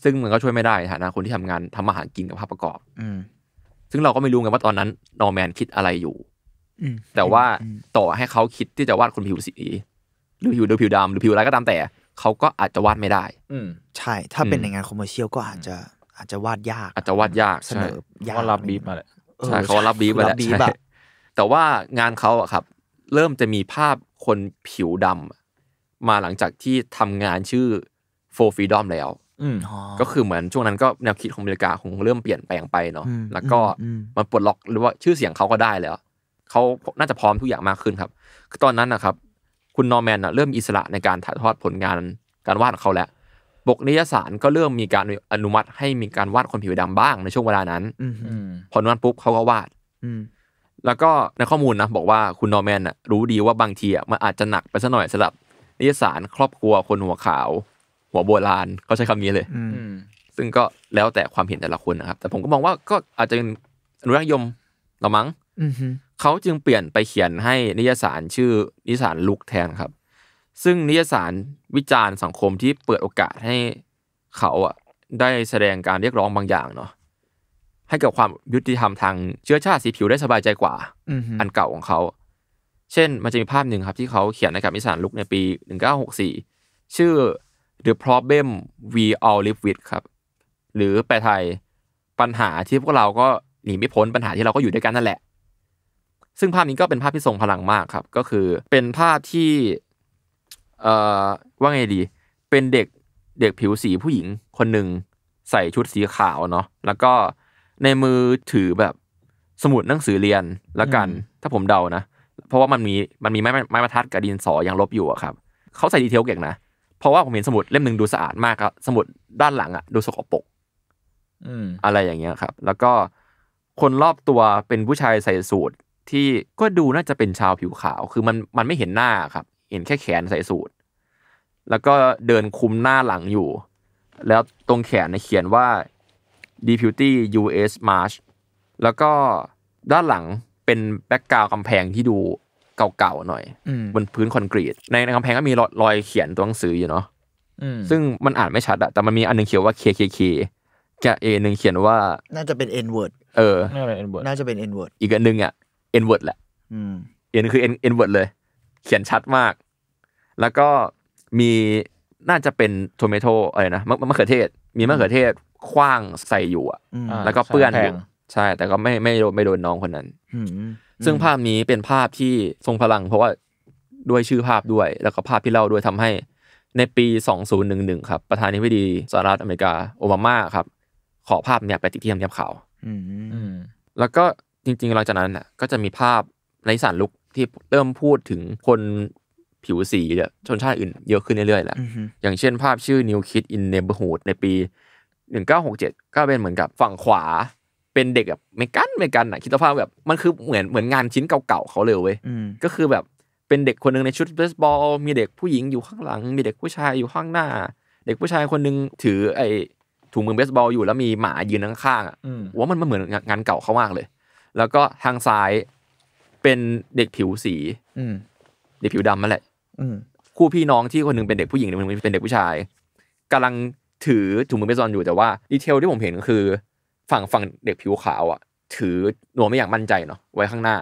[SPEAKER 1] ซึ่งมันก็ช่วยไม่ได้ฐานะคนที่ทำงานทำอาหารกินกับภาพประกอบซึ่งเราก็ไม่รู้ไงว่าตอนนั้นนอร์แมนคิดอะไรอยู่แต่ว่าต่อให้เขาคิดที่จะวาดคนผิวสีหรือผิวดูผิวดำหรือผิวอะไรก็ตามแต่เขาก็อาจจะวาดไม่ได้
[SPEAKER 4] อืใช่ ถ้าเป็นในงานคอมเมอร์เชียลก็อาจจะอาจจะวาดยาก อา
[SPEAKER 1] จจะวาดยากเสนอยากว่ารับบีบมาแหละใช่เขารับบีบไปแล้วใช่แต่ว่างานเขาอะครับ เริ่มจะมีภาพคนผิวดำ มาหลังจากที่ทำงานชื่อโฟฟีดอมแล้ว ก็คือเหมือนช่วงนั้นก็แนวคิดของอเมริกาคงเริ่มเปลี่ยนแปลงไปเนาะ แล้วก็มันปลดล็อกหรือว่าชื่อเสียงเขาก็ได้แล้ว เขาน่าจะพร้อมทุกอย่างมากขึ้นครับตอนนั้นนะครับ คุณนอร์แมนเริ่มอิสระในการถ่ายทอดผลงานการวาดของเขาแล้วปกนิยสารก็เริ่มมีการอนุมัติให้มีการวาดคนผิวดำบ้างในช่วงเวลานั้นพอนั้นปุ๊บเขาก็วาดแล้วก็ในข้อมูลนะบอกว่าคุณนอร์แมนรู้ดีว่าบางทีมันอาจจะหนักไปสักหน่อยสำหรับ นิยสารครอบครัวคนหัวขาว หัวโบราณเขาใช้คำนี้เลยซึ่งก็แล้วแต่ความเห็นแต่ละคนนะครับ แต่ผมก็มองว่าก็อาจจะเป็นอนุรักษ์ยมเรามั้งเขาจึงเปลี่ยนไปเขียนให้นิยสารชื่อนิยสารลุกแทนครับซึ่งนิยสารวิจารณ์สังคมที่เปิดโอกาสให้เขาอะได้แสดงการเรียกร้องบางอย่างเนาะให้กับความยุติธรรมทางเชื้อชาติสีผิวได้สบายใจกว่าอันเก่าของเขา เช่นมันจะมีภาพหนึ่งครับที่เขาเขียนในกับมิสานลุกในปี 1964 ชื่อ The Problem We All Live With ครับ หรือแปลไทยปัญหาที่พวกเราก็หนีไม่พ้นปัญหาที่เราก็อยู่ด้วยกันนั่นแหละ ซึ่งภาพนี้ก็เป็นภาพที่ทรงพลังมากครับ ก็คือเป็นภาพที่เอ่อว่าไงดี เป็นเด็กเด็กผิวสีผู้หญิงคนหนึ่งใส่ชุดสีขาวเนาะแล้วก็ในมือถือแบบสมุดหนังสือเรียนละกันถ้าผมเดานะเพราะว่ามันมีมันมีไม้ไม้บรรทัดกับดินสอยังลบอยู่อะครับเขาใส่ดีเทลเก่งนะเพราะว่าผมเห็นสมุดเล่มหนึ่งดูสะอาดมากครับสมุดด้านหลังอะดูสกปรกอะไรอย่างเงี้ยครับ แล้วก็คนรอบตัวเป็นผู้ชายใส่สูทที่ก็ดูน่าจะเป็นชาวผิวขาวคือมันมันไม่เห็นหน้าครับเห็นแค่แขนใส่สูตร แล้วก็เดินคุมหน้าหลังอยู่ แล้วตรงแขนเขียนว่า Deputy U.S. March แล้วก็ด้านหลังเป็นแบ็กกราวกำแพงที่ดูเก่าๆหน่อย บนพื้นคอนกรีตในกำแพงก็มีรอยเขียนตัวหนังสืออยู่เนาะซึ่งมันอ่านไม่ชัดอะแต่มันมีอันนึงเขียนว่า KKK กับเอหนึ่งเขียนว่า
[SPEAKER 4] น่าจะเป็น N word เออน่าจะเป็น N word น่าจะเป็น N word
[SPEAKER 1] อีกอันหนึ่งอะ N word แหละเอ็นคือ N N word เลยเขียนชัดมาก แล้วก็มีน่าจะเป็นโทเมโตอะไรนะมะเขือเทศ มีมะเขือเทศคว้างใส่อยู่อ่ะแล้วก็เปื้อนอยู่ใช่ แต่ก็ไม่ไม่โดนไม่โดนน้องคนนั้น ซึ่งภาพนี้เป็นภาพที่ทรงพลังเพราะว่าด้วยชื่อภาพด้วย แล้วก็ภาพที่เล่าด้วยทำให้ในปี 2011ครับ ประธานาธิบดีสหรัฐอเมริกาโอบามาครับ ขอภาพเนี่ยไปติดที่ทำเนียบขาวแล้วก็จริงๆหลังจากนั้นก็จะมีภาพในสารลุกที่เริ่มพูดถึงคนผิวสีชนชาติอื่นเยอะขึ้นเรื่อยๆแหละ อย่างเช่นภาพชื่อ New Kid in Neighborhood ในปี 1967 ก็เป็นเหมือนกับฝั่งขวา เป็นเด็กแบบเมกันเมกันอ่ะคิดภาพแบบ มันคือเหมือนเหมือนงานชิ้นเก่าๆเขาเลยเว้ยก็คือแบบเป็นเด็กคนหนึ่งในชุดเบสบอล มีเด็กผู้หญิงอยู่ข้างหลัง มีเด็กผู้ชายอยู่ข้างหน้า เด็กผู้ชายคนนึงถือ ไอ้ถุงมือเบสบอลอยู่แล้วมีหมายืนข้างๆอ่ะว่ามันมันเหมือนงานเก่าเขามากเลย แล้วก็ทางซ้ายเป็นเด็กผิวสี อืเด็กผิวดำนั่นแหละคู่พี่น้องที่คนหนึ่งเป็นเด็กผู้หญิงคนหนึ่งเป็นเด็กผู้ชายกำลังถือถุงมือไปซอนอยู่แต่ว่าดีเทลที่ผมเห็นก็คือฝั่งฝั่งเด็กผิวขาวอ่ะ ถือหนวไม่อย่างมั่นใจเนาะไว้ข้างหน้า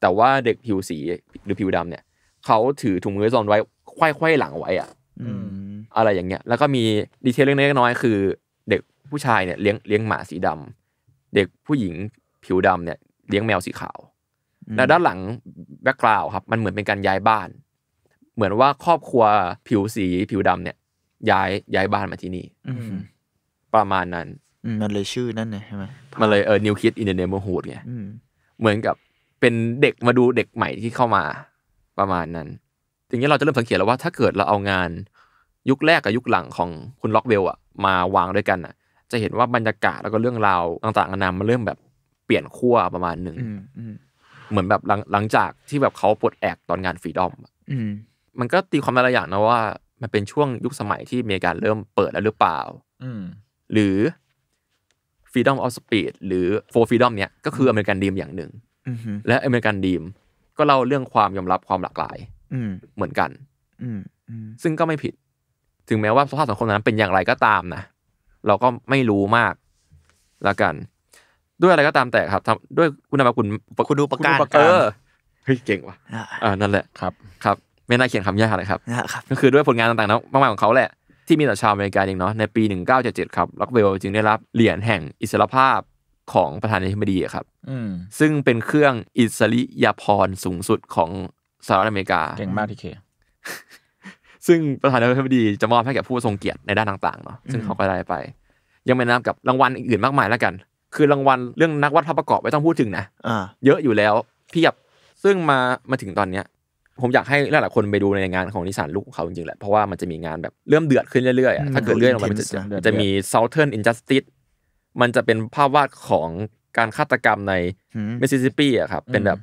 [SPEAKER 1] แต่ว่าเด็กผิวสีหรือผิวดำเนี่ยเขาถือถุงมือเบซอนไว้ควายควายหลังไว้อ่ะอะไรอย่างเงี้ยแล้วก็มีดีเทลเล็กน้อยคือเด็กผู้ชายเนี่ยเลี้ยงเลี้ยงหมาสีดำ เด็กผู้หญิงผิวดำเนี่ยเลี้ยงแมวสีขาวและด้านหลังแบ็กกราวครับมันเหมือนเป็นการย้ายบ้าน เหมือนว่าครอบครัวผิวสีผิวดำเนี่ย ย้ายย้ายบ้านมาที่นี่ประมาณนั้น
[SPEAKER 2] ม
[SPEAKER 4] ันเลยชื่อนั่นไงใช่
[SPEAKER 2] ไหม
[SPEAKER 1] มันเลยเออนิวคิดอินเดเนมฮูดไงเหมือนกับเป็นเด็กมาดูเด็กใหม่ที่เข้ามาประมาณนั้นทีนี้เราจะเริ่มสังเกตแล้วว่าถ้าเกิดเราเอางาน ยุคแรกกับยุคหลังของคุณล็อกเวลอะมาวางด้วยกันอะจะเห็นว่าบรรยากาศแล้วก็เรื่องราวต่างๆนานามันเริ่มแบบเปลี่ยนขั้วประมาณหนึ่งเหมือนแบบหลังหลังจากที่แบบเขาปลดแอกตอนงานฟรีดอมมันก็ตีความหลายอย่างนะว่ามันเป็นช่วงยุคสมัยที่มีการเริ่มเปิดแล้วหรือเปล่า หรือฟรีดอมออสปีดหรือโฟร์ฟรีดอมเนี่ย ก็คืออเมริกันดีมอย่างหนึ่ง และอเมริกันดีมก็เล่าเรื่องความยอมรับความหลากหลายเหมือนกัน ซึ่งก็ไม่ผิด ถึงแม้ว่าสภาพสังคมนั้นเป็นอย่างไรก็ตามนะเราก็ไม่รู้มากละกันด้วยอะไรก็ตามแต่ครับด้วยคุณนามคุณคุณดูประกาศเออเฮ้ยเก่งว่ะอ่านั่นแหละครับ ครับ ไม่น่าเขียนคำยากเลยครับ ก็คือด้วยผลงานต่างๆนะมากมายของเขาแหละ ที่มีต่อชาวอเมริกันเองเนาะในปี 1977 ครับล็อกเวลจึงได้รับเหรียญแห่งอิสรภาพของประธานาธิบดีครับซึ่งเป็นเครื่องอิสริยาภรณ์สูงสุดของสหรัฐอเมริกาเก่งมากที่เค ซึ่งประธานาธิบดีจะมอบให้แก่ผู้ทรงเกียรติในด้านต่างๆเนาะซึ่งเขาก็ได้ไป ยังไม่นับกับรางวัลอื่นๆมากมายแล้วกันคือรางวัลเรื่องนักวาดภาพประกอบไม่ต้องพูดถึงนะเยอะอยู่แล้วเพียบซึ่งมามาถึงตอนเนี้ย ผมอยากให้หลายๆคนไปดูในงานของนิสานลูกของเขาจริงๆแหละเพราะว่ามันจะมีงานแบบเริ่มเดือดขึ้นเรื่อยๆถ้าเกิดเรื่อยงมันจะจะมี Southern Injustice มันจะเป็นภาพวาดของการฆาตกรรมในมิสซิสซิปปีอะครับ เป็นแบบ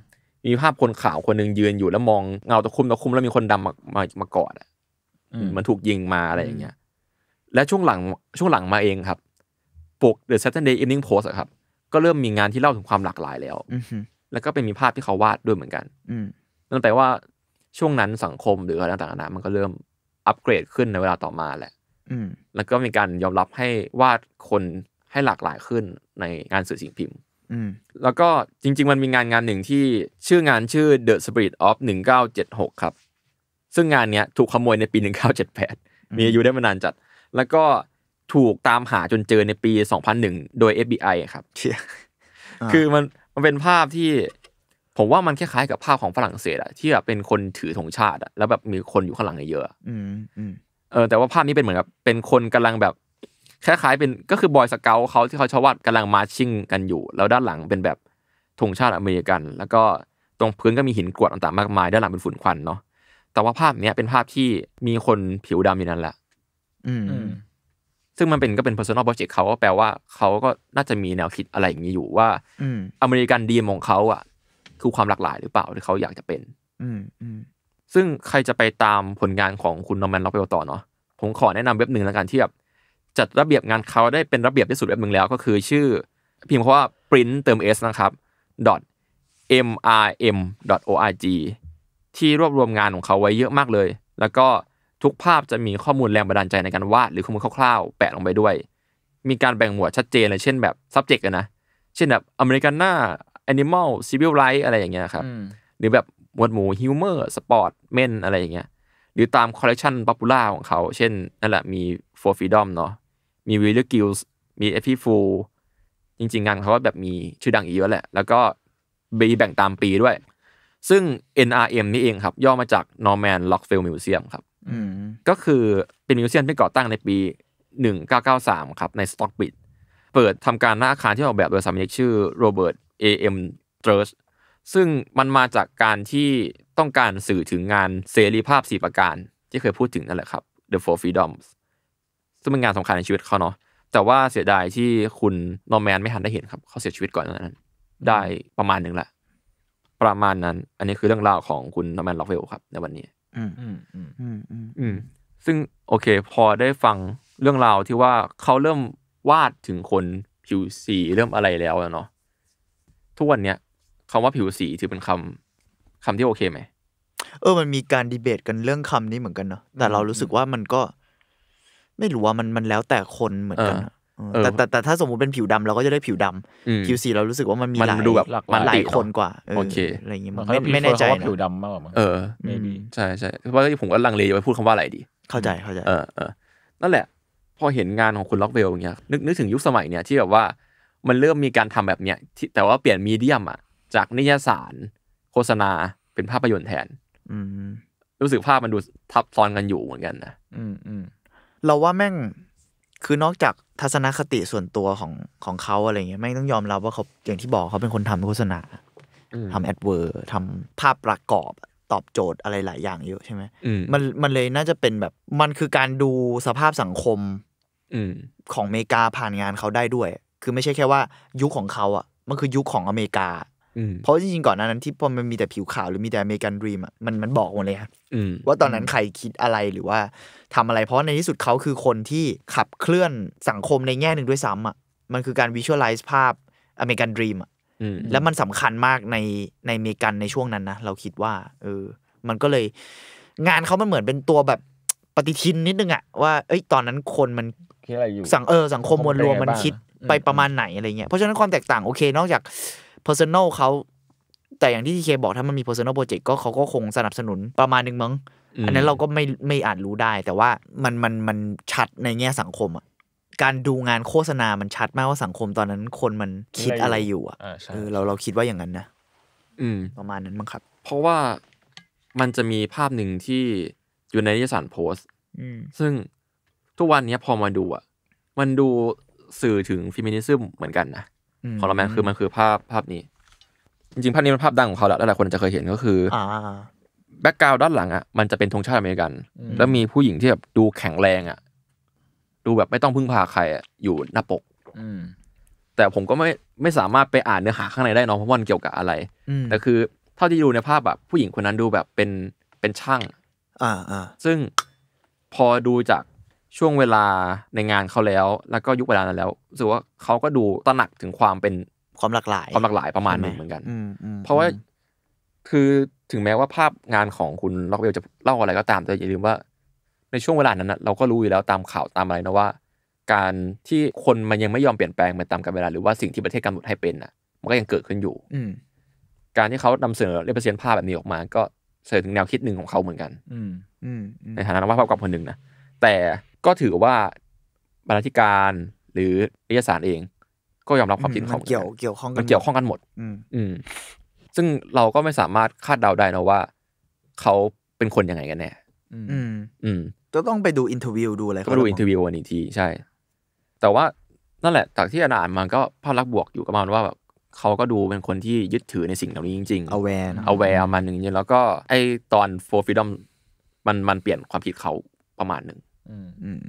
[SPEAKER 1] มีภาพคนขาวคนหนึ่งยืนอยู่แล้วมองเงาตะคุ่มตะคุ่มแล้วมีคนดำมามามากอดอะอมันถูกยิงมาอะไรอย่างเงี้ยและช่วงหลังช่วงหลังมาเองครับปก The Saturday Evening Post อะครับ ก็เริ่มมีงานที่เล่าถึงความหลากหลายแล้วแล้วก็เป็นมีภาพที่เขาวาดด้วยเหมือนกันนั่นแปลว่าช่วงนั้นสังคมหรืออะไรต่างๆนะมันก็เริ่มอัปเกรดขึ้นในเวลาต่อมาแหละแล้วก็มีการยอมรับให้วาดคนให้หลากหลายขึ้นในงานสื่อสิ่งพิมพ์แล้วก็จริง ๆมันมีงานงานหนึ่งที่ ชื่องานชื่อ The Spirit of 1976ครับ ซึ่งงานเนี้ยถูกขโมยในปี 1978 มีอายุได้มานานจัด แล้วก็ถูกตามหาจนเจอในปี 2001 โดย FBI ครับเชียคือมันมันเป็นภาพที่ ผมว่ามันคล้ายๆกับภาพของฝรั่งเศสอะที่แบบเป็นคนถือธงชาติอะแล้วแบบมีคนอยู่ข้างหลังเยอะเออแต่ว่าภาพนี้เป็นเหมือนกับ เป็นคนกำลังแบบคล้ายๆเป็นก็คือบอยสเกลเขาที่เขาชอวัดกำลังมาชิ่งกันอยู่ แล้วด้านหลังเป็นแบบธงชาติอเมริกัน แล้วก็ตรงพื้นก็มีหินกรวดต่างๆมากมายด้านหลังเป็นฝุ่นควันเนาะแต่ว่าภาพเนี้ยเป็นภาพที่มีคนผิวดำอยู่นั้นแหละ อืมซึ่งมันเป็นก็เป็น personal project เขาก็แปลว่าเขาก็น่าจะมีแนวคิดอะไรอย่างนี้อยู่ว่า อเมริกันดีมของเขาอ่ะ คือความหลากหลายหรือเปล่าที่เขาอยากจะเป็นอืมซึ่งใครจะไปตามผลงานของคุณนอร์แมนล็อกไปต่อเนาะผมขอแนะนำเว็บหนึ่งแล้วกันที่แบบจัดระเบียบงานเขาได้เป็นระเบียบที่สุดเว็บหนึ่งแล้วก็คือ ชื่อพิมพ์เาะว่า print เติม s นะครับ mrm org ที่รวบรวมงานของเขาไว้เยอะมากเลย แล้วก็ทุกภาพจะมีข้อมูลแรงบันดาลใจในการวาด หรือข้อมูลคร่าวๆ แปะลงไปด้วย มีการแบ่งหมวดชัดเจนเลยเช่นแบบ subject นะ เช่นแบบอเมริกันน้าแอนิมอ i ซี i ิลไลทอะไรอย่างเงี้ยครับ หรือแบบหมวดหมู่ humor sport men อะไรอย่างเงี้ย หรือตามคอลเลคชันป๊อปปูล่าของเขา เช่น นั่นแหละมี for freedom เนาะ มี w i l l ล e ร์ l ิมี epic fool จริงๆงานเขาก็แบบมีชื่อดังอีกเยอะแหละ แล้วก็บีแบ่งตามปีด้วย ซึ่ง NRM นี่เองครับย่อมาจาก Norman Rockefeller Museum ครับก็คือเป็นมิวเซียมที่ก่อตั้งในปี 1993 ครับในสต็อกบิดเปิดทำการหน้าอาคารที่ออกแบบโดยสถาปนิกชื่อโรเบิร์ตเอเอ็มเทรชซึ่งมันมาจากการที่ต้องการสื่อถึงงานเสรีภาพสี่ประการ ที่เคยพูดถึงนั่นแหละครับ The Four Freedoms ซึ่งเป็นงานสำคัญในชีวิตเขาเนาะแต่ว่าเสียดายที่คุณนอร์แมนไม่ทันได้เห็นครับเขาเสียชีวิตก่อนนั้นได้ประมาณหนึ่งละ ประมาณนั้นอันนี้คือเรื่องราวของคุณนอร์แมนล็อกเวลครับในวันนี้
[SPEAKER 2] อืมอืมอืม อืม อืม
[SPEAKER 1] ซึ่งโอเค พอได้ฟังเรื่องราวที่ว่าเขาเริ่มวาดถึงคนผิวสี เริ่มอะไรแล้วเนาะทุกวันเนี้ยคำว่าผิวสีถือเป็นคำคำที่โอเคไหม
[SPEAKER 4] เออ มันมีการดีเบตกันเรื่องคำนี้เหมือนกันเนาะแต่เรารู้สึกว่ามันก็ ไม่รู้ว่ามันมันแล้วแต่คนเหมือนกันแต่แต่แต่ถ้าสมมติเป็นผิวดำเราก็จะได้ผิวดำ ผิวสีเรารู้สึกว่ามันมีหลายดูแบบมันหลายคนกว่าโอเคอะไรอย่างงี้มันไม่แน่ใจผิวดำมากกว
[SPEAKER 3] ่
[SPEAKER 1] าเออใช่ใช่เพราะที่ผมก็ลังเลไปพูดคำว่าอะไรดี เข้าใจเข้าใจเออเออนั่นแหละ พอเห็นงานของคุณล็อกเวลอย่างเงี้ยนึกนึกถึงยุคสมัยเนี้ยที่แบบว่ามันเริ่มมีการทำแบบเนี้ยที่แต่ว่าเปลี่ยนมีเดียมอ่ะจากนิยสาร โฆษณาเป็นภาพยนตร์แทนรู้สึกภาพมันดูทับซ
[SPEAKER 4] ้อนกันอยู่เหมือนกันนะอืมอืมเราว่าแม่งคือนอกจากทัศนคติส่วนตัวของของเขาอะไรเงี้ยไม่ต้องยอมรับว่าเขาอย่างที่บอกเขาเป็นคนทำโฆษณาทำแอดเวอร์ทำภาพประกอบตอบโจทย์อะไรหลายอย่างเยอะใช่ไหมมันมันเลยน่าจะเป็นแบบมันคือการดูสภาพสังคมของอเมริกาผ่านงานเขาได้ด้วย คือไม่ใช่แค่ว่า ยุคของเขา อ่ะ มันคือยุคของอเมริกาเพราะจริงๆ ก่อนหน้านั้นที่พอมันมีแต่ผิวขาวหรือมีแต่อเมริกันดรีมอ่ะมันมันบอกหมดเลยคะว่าตอนนั้นใครคิดอะไรหรือว่าทำอะไรเพราะในที่สุดเขาคือคนที่ขับเคลื่อนสังคมในแง่หนึ่งด้วยซ้ำอ่ะมันคือการวิชวลไลซ์ภาพอเมริกันดรีมอ่ะแล้วมันสำคัญมากในในอเมริกันในช่วงนั้นนะ เราคิดว่าเออ มันก็เลย งานเขามันเหมือนเป็นตัวแบบปฏิทินนิดนึงอ่ะว่าเอ้ยตอนนั้นคนมัน
[SPEAKER 2] สังเออสังคมมวลรวมมันคิดไปปร
[SPEAKER 4] ะมาณไหนอะไรเงี้ย เพราะฉะนั้นความแตกต่างโอเค นอกจากพอร์ s o นอลเขาแต่อย่างที่ทีเคบอกถ้ามันมีร์ r s นอลโปรเจกต์ก็เขาก็คงสนับสนุนประมาณนึงมั้ง อันนั้นเราก็ไม่ไม่อาจรู้ได้ แต่ว่ามันมันมันชัดในแง่สังคมอ่ะการดูงานโฆษณามันชัดมากว่าสังคมตอนนั้นคนมันคิดอะไรอยู่ อ่ะเราเราคิดว่าอย่างนั้นนะ อืมประมาณนั้นมั้งครับ
[SPEAKER 1] เพราะว่ามันจะมีภาพหนึ่งที่อยู่ในนิยสารโพสซึ่งทุกวันนี้พอมาดูอ่ะมันดูสื่อถึงฟิมินิซึมเหมือนกันนะของเราแมนคือมันคือภาพภาพนี้ จริงๆ ภาพนี้มันภาพดังของเขาแหละหลายคนจะเคยเห็นก็คือแบ็กกราวด์ด้านหลังอ่ะ มันจะเป็นธงชาติอเมริกัน แล้วมีผู้หญิงที่แบบดูแข็งแรงอ่ะดูแบบไม่ต้องพึ่งพาใครอ่ะอยู่หน้าปกแต่ผมก็ไม่ไม่สามารถไปอ่านเนื้อหาข้างในได้น้องเพราะมันเกี่ยวกับอะไร แต่คือเท่าที่ดูในภาพแบบผู้หญิงคนนั้นดูแบบเป็นเป็นช่าง อ่าอ่าซึ่งพอดูจากช่วงเวลาในงานเขาแล้ว แล้วก็ยุคเวลานั้นแล้วรู้สึกว่าเขาก็ดูตระหนักถึงความเป็น ความหลากหลายความหลากหลายประมาณหนึ่งเหมือนกัน เพราะว่า คือถึงแม้ว่าภาพงานของคุณล็อกเบลจะเล่าอะไรก็ตาม แต่อย่าลืมว่า ในช่วงเวลานั้นเราก็รู้อยู่แล้ว ตามข่าวตามอะไรนะว่า การที่คนมันยังไม่ยอมเปลี่ยนแปลงไปตามกาลเวลาหรือว่าสิ่งที่ประเทศกำหนดให้เป็นอ่ะ มันก็ยังเกิดขึ้นอยู่ อืการที่เขานำเสนอเรียบอรียซนภาพแบบนี้ออกมา ก็เสนอถึงแนวคิดหนึ่งของเขาเหมือนกัน อืในฐานะนักวาดภาพกับคนหนึ่งนะ แต่ก็ถือว่า บรรณาธิการ หรือนิยสารเอง ก็ยอมรับความริดของเกี่ยว เกี่ยวข้องกันมันเกี่ยวข้องกันหมดอืมซึ่งเราก็ไม่สามารถคาดเดาได้นะว่า เขาเป็นคนยังไงกันแน่
[SPEAKER 2] อืมอืม
[SPEAKER 4] ก็ต้องไปดูอินเทอร์วิวดูอะไรก็ดูอินเทอ
[SPEAKER 1] ร์วิววันอีกทีใช่แต่ว่านั่นแหละ จากที่อ่านมันก็ภาพลักษณ์บวกอยู่ประมาณว่าแบบเขาก็ดูเป็นคนที่ยึดถือในสิ่งเหล่านี้จริงๆ aware aware มานหนึ่งย่างแล้วก็ไอตอน for freedom มันมันเปลี่ยนความคิดเขาประมาณหนึ่ง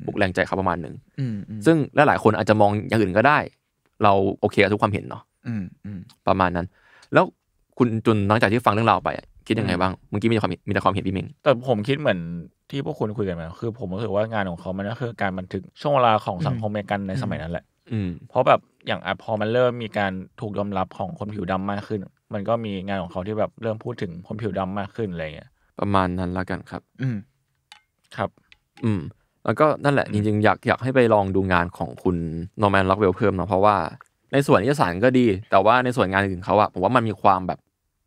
[SPEAKER 1] บุกแรงใจเขาประมาณหนึ่งซึ่งลหลายคนอาจจะมองอย่างอื่นก็ได้ เราโอเคกับทุกความเห็นเนาะประมาณนั้น แล้วคุณจุนหลังจากที่ฟังเรื่องราวไป คิดยังไงบ้าง เมื่อกี้มีความมีแต่ความเห็นพี่เมง
[SPEAKER 3] แต่ผมคิดเหมือนที่พวกคุณคุยกันมาคือผมรู้สึกว่างานของเขา มันก็คือ การบันทึกช่วงเวลาของสังคมเมกันในสมัยนั้นแหละเพราะแบบอย่างอพอมันเริ่มมีการถูกยอมรับของคนผิวดำมากขึ้น มันก็มีงานของเขาที่แบบเริ่มพูดถึงคนผิวดำมากขึ้นอะไรเงี้ย
[SPEAKER 1] ประมาณนั้นละกันครับ อืครับ อืมแล้วก็นั่นแหละจริงๆ อยากอยากให้ไปลองดูงานของคุณโนแมนล็อกเวลเพิ่มนะเพราะว่าในส่วนนิยสารก็ดี แต่ว่าในส่วนงานอื่นเขาอะผมว่ามันมีความแบบ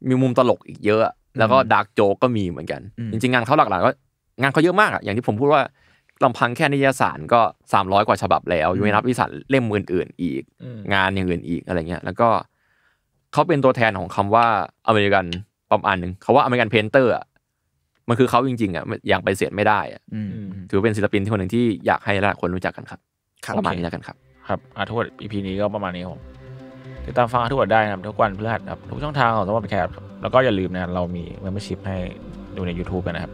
[SPEAKER 1] มีมุมตลกอีกเยอะ แล้วก็ดาร์กโจกก็มีเหมือนกัน จริงๆ งานเขาหลักๆก็ งานเขาเยอะมากอะอย่างที่ผมพูดว่าลำพังแค่นิยสารก็ 300 กว่าฉบับแล้วยังไม่นับวิสารเล่มอื่นๆอีก งานอย่างอื่นอีกอะไรเงี้ยแล้วก็เขาเป็นตัวแทนของคำว่าอเมริกันประมาณหนึ่งเขาว่าอเมริกันเพนเตอร์อะมันคือเขาจริงๆอ่ะอย่างไปเสียไม่ได้อ่ะถือเป็นศิลปินที่คนหนึ่งที่อยากให้หลายคนรู้จักกันครับประมาณนี้แล้วกันครับ ครับ
[SPEAKER 3] อาทวดอีพีนี้ก็ประมาณนี้ผมติดตามฟังอาทวดได้นะครับทุกวันพฤหัสครับทุกช่องทางของสมบัติแครบแล้วก็อย่าลืมนะเรามีเมมเบอร์ชิพให้ดูใน YouTube กันนะครับ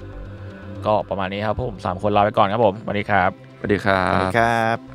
[SPEAKER 3] ก็ประมาณนี้ครับ ผมสามคนลาไปก่อนครับผมสวัสดีครับสวัสดีครับสวัสดีครับ